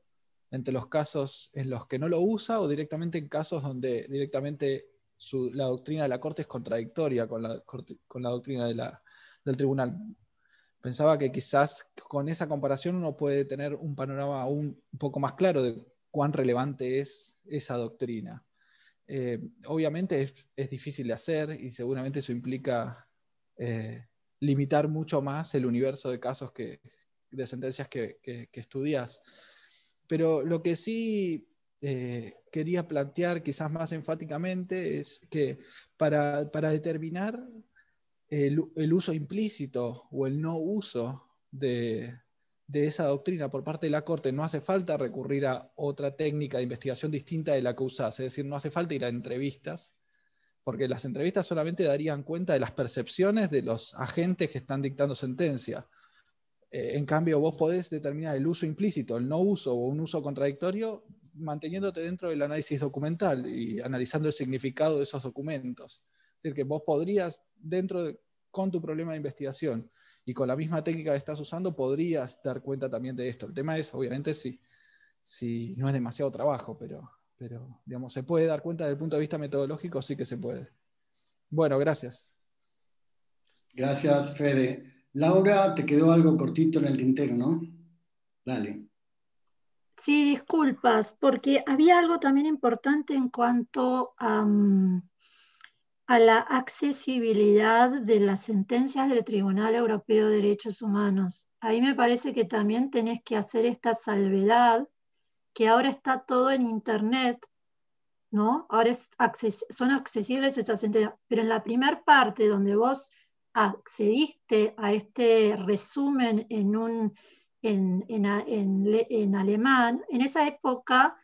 [SPEAKER 7] entre los casos en los que no lo usa o directamente en casos donde directamente la doctrina de la Corte es contradictoria con la, doctrina del tribunal. Pensaba que quizás con esa comparación uno puede tener un panorama un poco más claro de cuán relevante es esa doctrina. Eh, obviamente es, difícil de hacer y seguramente eso implica eh, limitar mucho más el universo de casos que, de sentencias que, estudias. Pero lo que sí eh, quería plantear quizás más enfáticamente es que para, determinar el, uso implícito o el no uso de, de esa doctrina por parte de la Corte, no hace falta recurrir a otra técnica de investigación distinta de la que usás, es decir, no hace falta ir a entrevistas, porque las entrevistas solamente darían cuenta de las percepciones de los agentes que están dictando sentencia. Eh, en cambio, vos podés determinar el uso implícito, el no uso o un uso contradictorio, manteniéndote dentro del análisis documental y analizando el significado de esos documentos. Es decir, que vos podrías, dentro con tu problema de investigación, y con la misma técnica que estás usando podrías dar cuenta también de esto. El tema es, obviamente, si, si no es demasiado trabajo, pero, pero, digamos, se puede dar cuenta desde el punto de vista metodológico, sí que se puede. Bueno, gracias.
[SPEAKER 1] Gracias, Fede. Laura, te quedó algo cortito en el tintero, ¿no? Dale.
[SPEAKER 5] Sí, disculpas, porque había algo también importante en cuanto a... Mm, a la accesibilidad de las sentencias del Tribunal Europeo de Derechos Humanos. Ahí me parece que también tenés que hacer esta salvedad, que ahora está todo en Internet, ¿no? Ahora son accesibles esas sentencias, pero en la primera parte donde vos accediste a este resumen en, en alemán, en esa época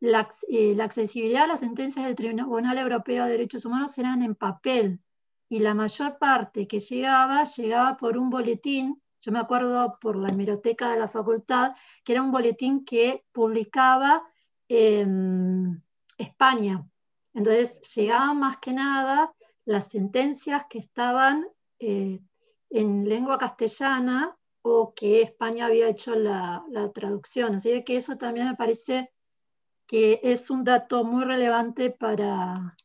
[SPEAKER 5] la, eh, la, accesibilidad a las sentencias del Tribunal Europeo de Derechos Humanos eran en papel y la mayor parte que llegaba llegaba por un boletín, yo me acuerdo por la hemeroteca de la facultad, que era un boletín que publicaba em, España. Entonces llegaban más que nada las sentencias que estaban eh, en lengua castellana o que España había hecho la, la traducción. Así que eso también me parece que es un dato muy relevante para,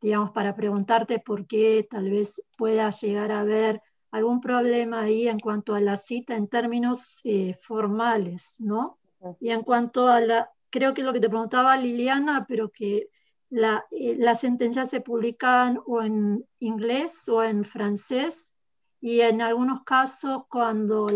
[SPEAKER 5] digamos, para preguntarte por qué tal vez pueda llegar a haber algún problema ahí en cuanto a la cita en términos eh, formales, ¿no? Y en cuanto a la, creo que lo que te preguntaba Liliana, pero que la, eh, las sentencias se publican o en inglés o en francés, y en algunos casos cuando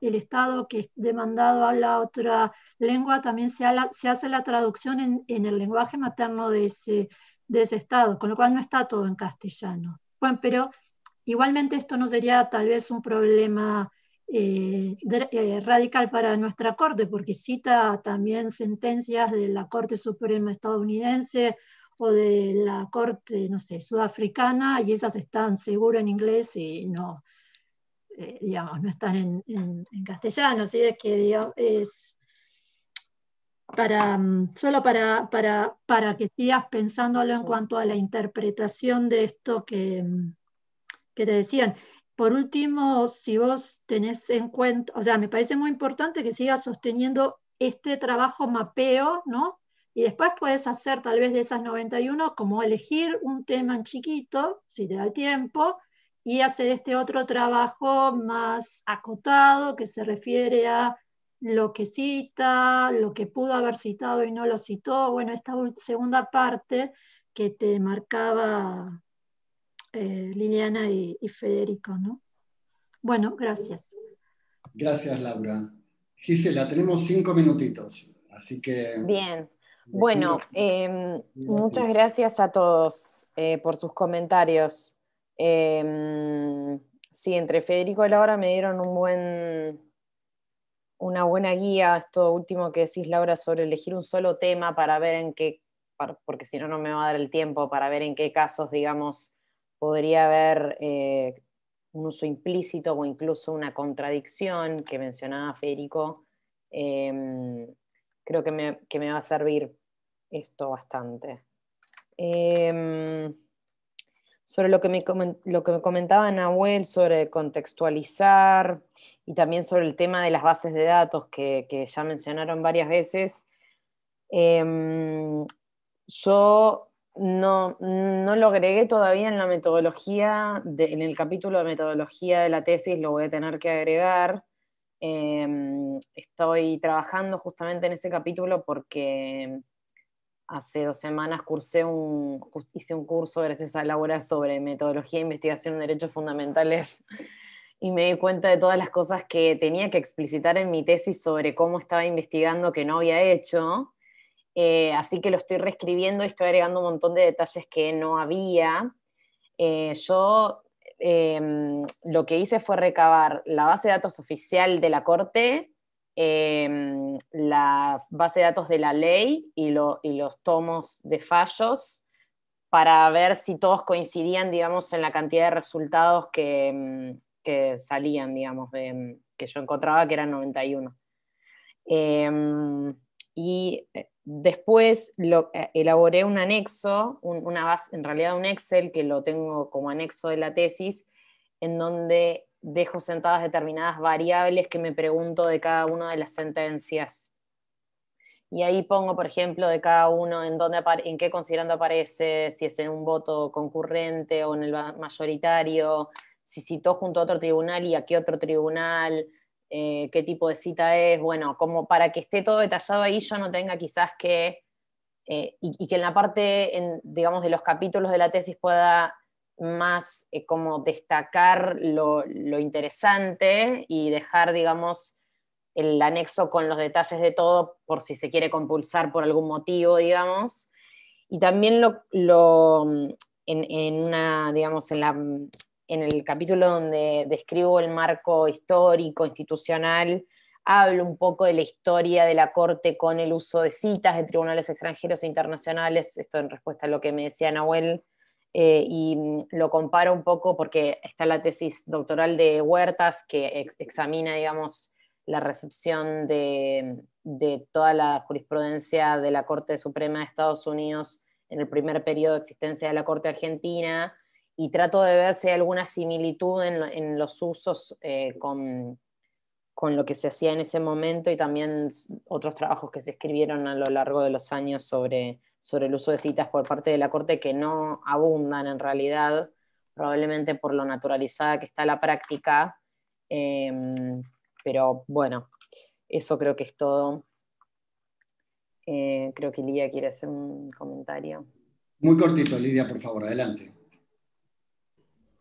[SPEAKER 5] el Estado que es demandado habla otra lengua, también se, se hace la traducción en, el lenguaje materno de ese, de ese Estado, con lo cual no está todo en castellano. Bueno, pero igualmente esto no sería tal vez un problema eh, eh, radical para nuestra Corte, porque cita también sentencias de la Corte Suprema estadounidense o de la corte, no sé, sudafricana, y esas están seguro en inglés y no, eh, digamos, no están en, castellano, así es que es para, mm, solo para, para, que sigas pensándolo en cuanto a la interpretación de esto que, mm, que te decían. Por último, si vos tenés en cuenta, o sea, me parece muy importante que sigas sosteniendo este trabajo mapeo, ¿no? Y después puedes hacer tal vez de esas 91 como elegir un tema en chiquito, si te da tiempo, y hacer este otro trabajo más acotado que se refiere a lo que cita, lo que pudo haber citado y no lo citó. Bueno, esta segunda parte que te marcaba eh, Liliana y, y, Federico, ¿no? Bueno, gracias.
[SPEAKER 1] Gracias, Laura. Gisela, tenemos cinco minutitos, así que... Bien.
[SPEAKER 2] Bueno, em, muchas gracias a todos eh, por sus comentarios. Em, sí, entre Federico y Laura me dieron un buen, una buena guía, esto último que decís, Laura, sobre elegir un solo tema para ver en qué, porque si no, no me va a dar el tiempo para ver en qué casos, digamos, podría haber eh, un uso implícito o incluso una contradicción que mencionaba Federico em, creo que me, que me va a servir esto bastante. Em, sobre lo que, me, lo que me comentaba Nahuel, sobre contextualizar y también sobre el tema de las bases de datos que, ya mencionaron varias veces, em, yo no, lo agregué todavía en la metodología, en el capítulo de metodología de la tesis, lo voy a tener que agregar. Em, estoy trabajando justamente en ese capítulo porque hace dos semanas cursé un, hice un curso gracias a Laura sobre metodología de investigación en derechos fundamentales y me di cuenta de todas las cosas que tenía que explicitar en mi tesis sobre cómo estaba investigando que no había hecho. Eh, así que lo estoy reescribiendo y estoy agregando un montón de detalles que no había. Eh, yo Em, lo que hice fue recabar la base de datos oficial de la Corte, em, la base de datos de la ley y, los tomos de fallos para ver si todos coincidían, digamos, en la cantidad de resultados que, em, salían, digamos, que yo encontraba, que eran 91. Eh, y eh, después eh, elaboré un anexo, una en realidad un Excel que lo tengo como anexo de la tesis, en donde dejo sentadas determinadas variables que me pregunto de cada una de las sentencias. Y ahí pongo, por ejemplo, de cada uno en, en qué considerando aparece, si es en un voto concurrente o en el mayoritario, si citó junto a otro tribunal y a qué otro tribunal, eh, qué tipo de cita es, bueno, como para que esté todo detallado ahí, yo no tenga quizás que, eh, y, que en la parte, digamos, de los capítulos de la tesis pueda más eh, como destacar lo, interesante y dejar, digamos, el anexo con los detalles de todo por si se quiere compulsar por algún motivo, digamos. Y también lo, mm, en, en, una, digamos, en la mm, en el capítulo donde describo el marco histórico, institucional, hablo un poco de la historia de la Corte con el uso de citas de tribunales extranjeros e internacionales, esto en respuesta a lo que me decía Nahuel, eh, y mm, lo comparo un poco porque está la tesis doctoral de Huertas que examina, digamos, la recepción de, de toda la jurisprudencia de la Corte Suprema de Estados Unidos en el primer periodo de existencia de la Corte Argentina y trato de ver si hay alguna similitud en, los usos eh, con, lo que se hacía en ese momento y también otros trabajos que se escribieron a lo largo de los años sobre, sobre el uso de citas por parte de la Corte que no abundan en realidad, probablemente por lo naturalizada que está la práctica. Em, pero bueno, eso creo que es todo.
[SPEAKER 1] Eh, creo que Lidia quiere hacer un comentario. Muy cortito, Lidia, por favor, adelante.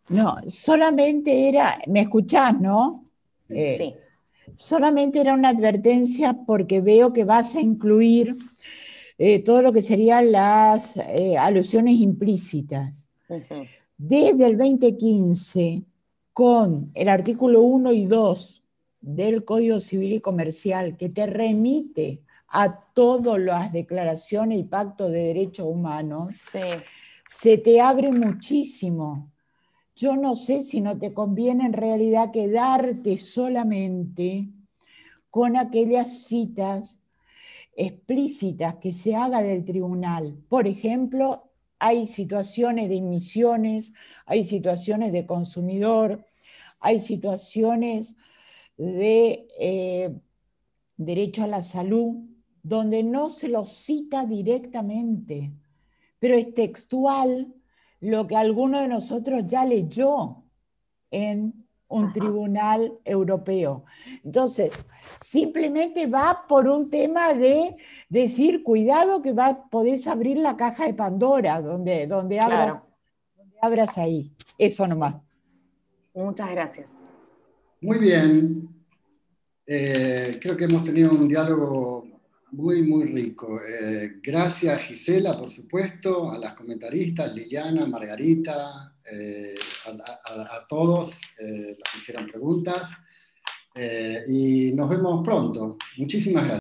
[SPEAKER 8] No, solamente era, me escuchás, ¿no? Eh, sí. Solamente era una advertencia porque veo que vas a incluir eh, todo lo que serían las eh, alusiones implícitas. Desde el 2015, con el artículo 1 y 2 del Código Civil y Comercial, que te remite a todas las declaraciones y pactos de derechos humanos, se te abre muchísimo yo no sé si no te conviene en realidad quedarte solamente con aquellas citas explícitas que se haga del tribunal. Por ejemplo, hay situaciones de inmisiones, hay situaciones de consumidor, hay situaciones de eh, derecho a la salud, donde no se los cita directamente, pero es textual lo que alguno de nosotros ya leyó en un tribunal europeo. Entonces, simplemente va por un tema de decir, cuidado que va, podés abrir la caja de Pandora, donde, donde, abras, ahí. Eso nomás.
[SPEAKER 2] Muchas gracias.
[SPEAKER 1] Muy bien. Eh, creo que hemos tenido un diálogo muy, muy rico. Eh, gracias Gisela, por supuesto, a las comentaristas, Liliana, Margarita, eh, a, todos eh, los que hicieron preguntas. y nos vemos pronto. Muchísimas gracias.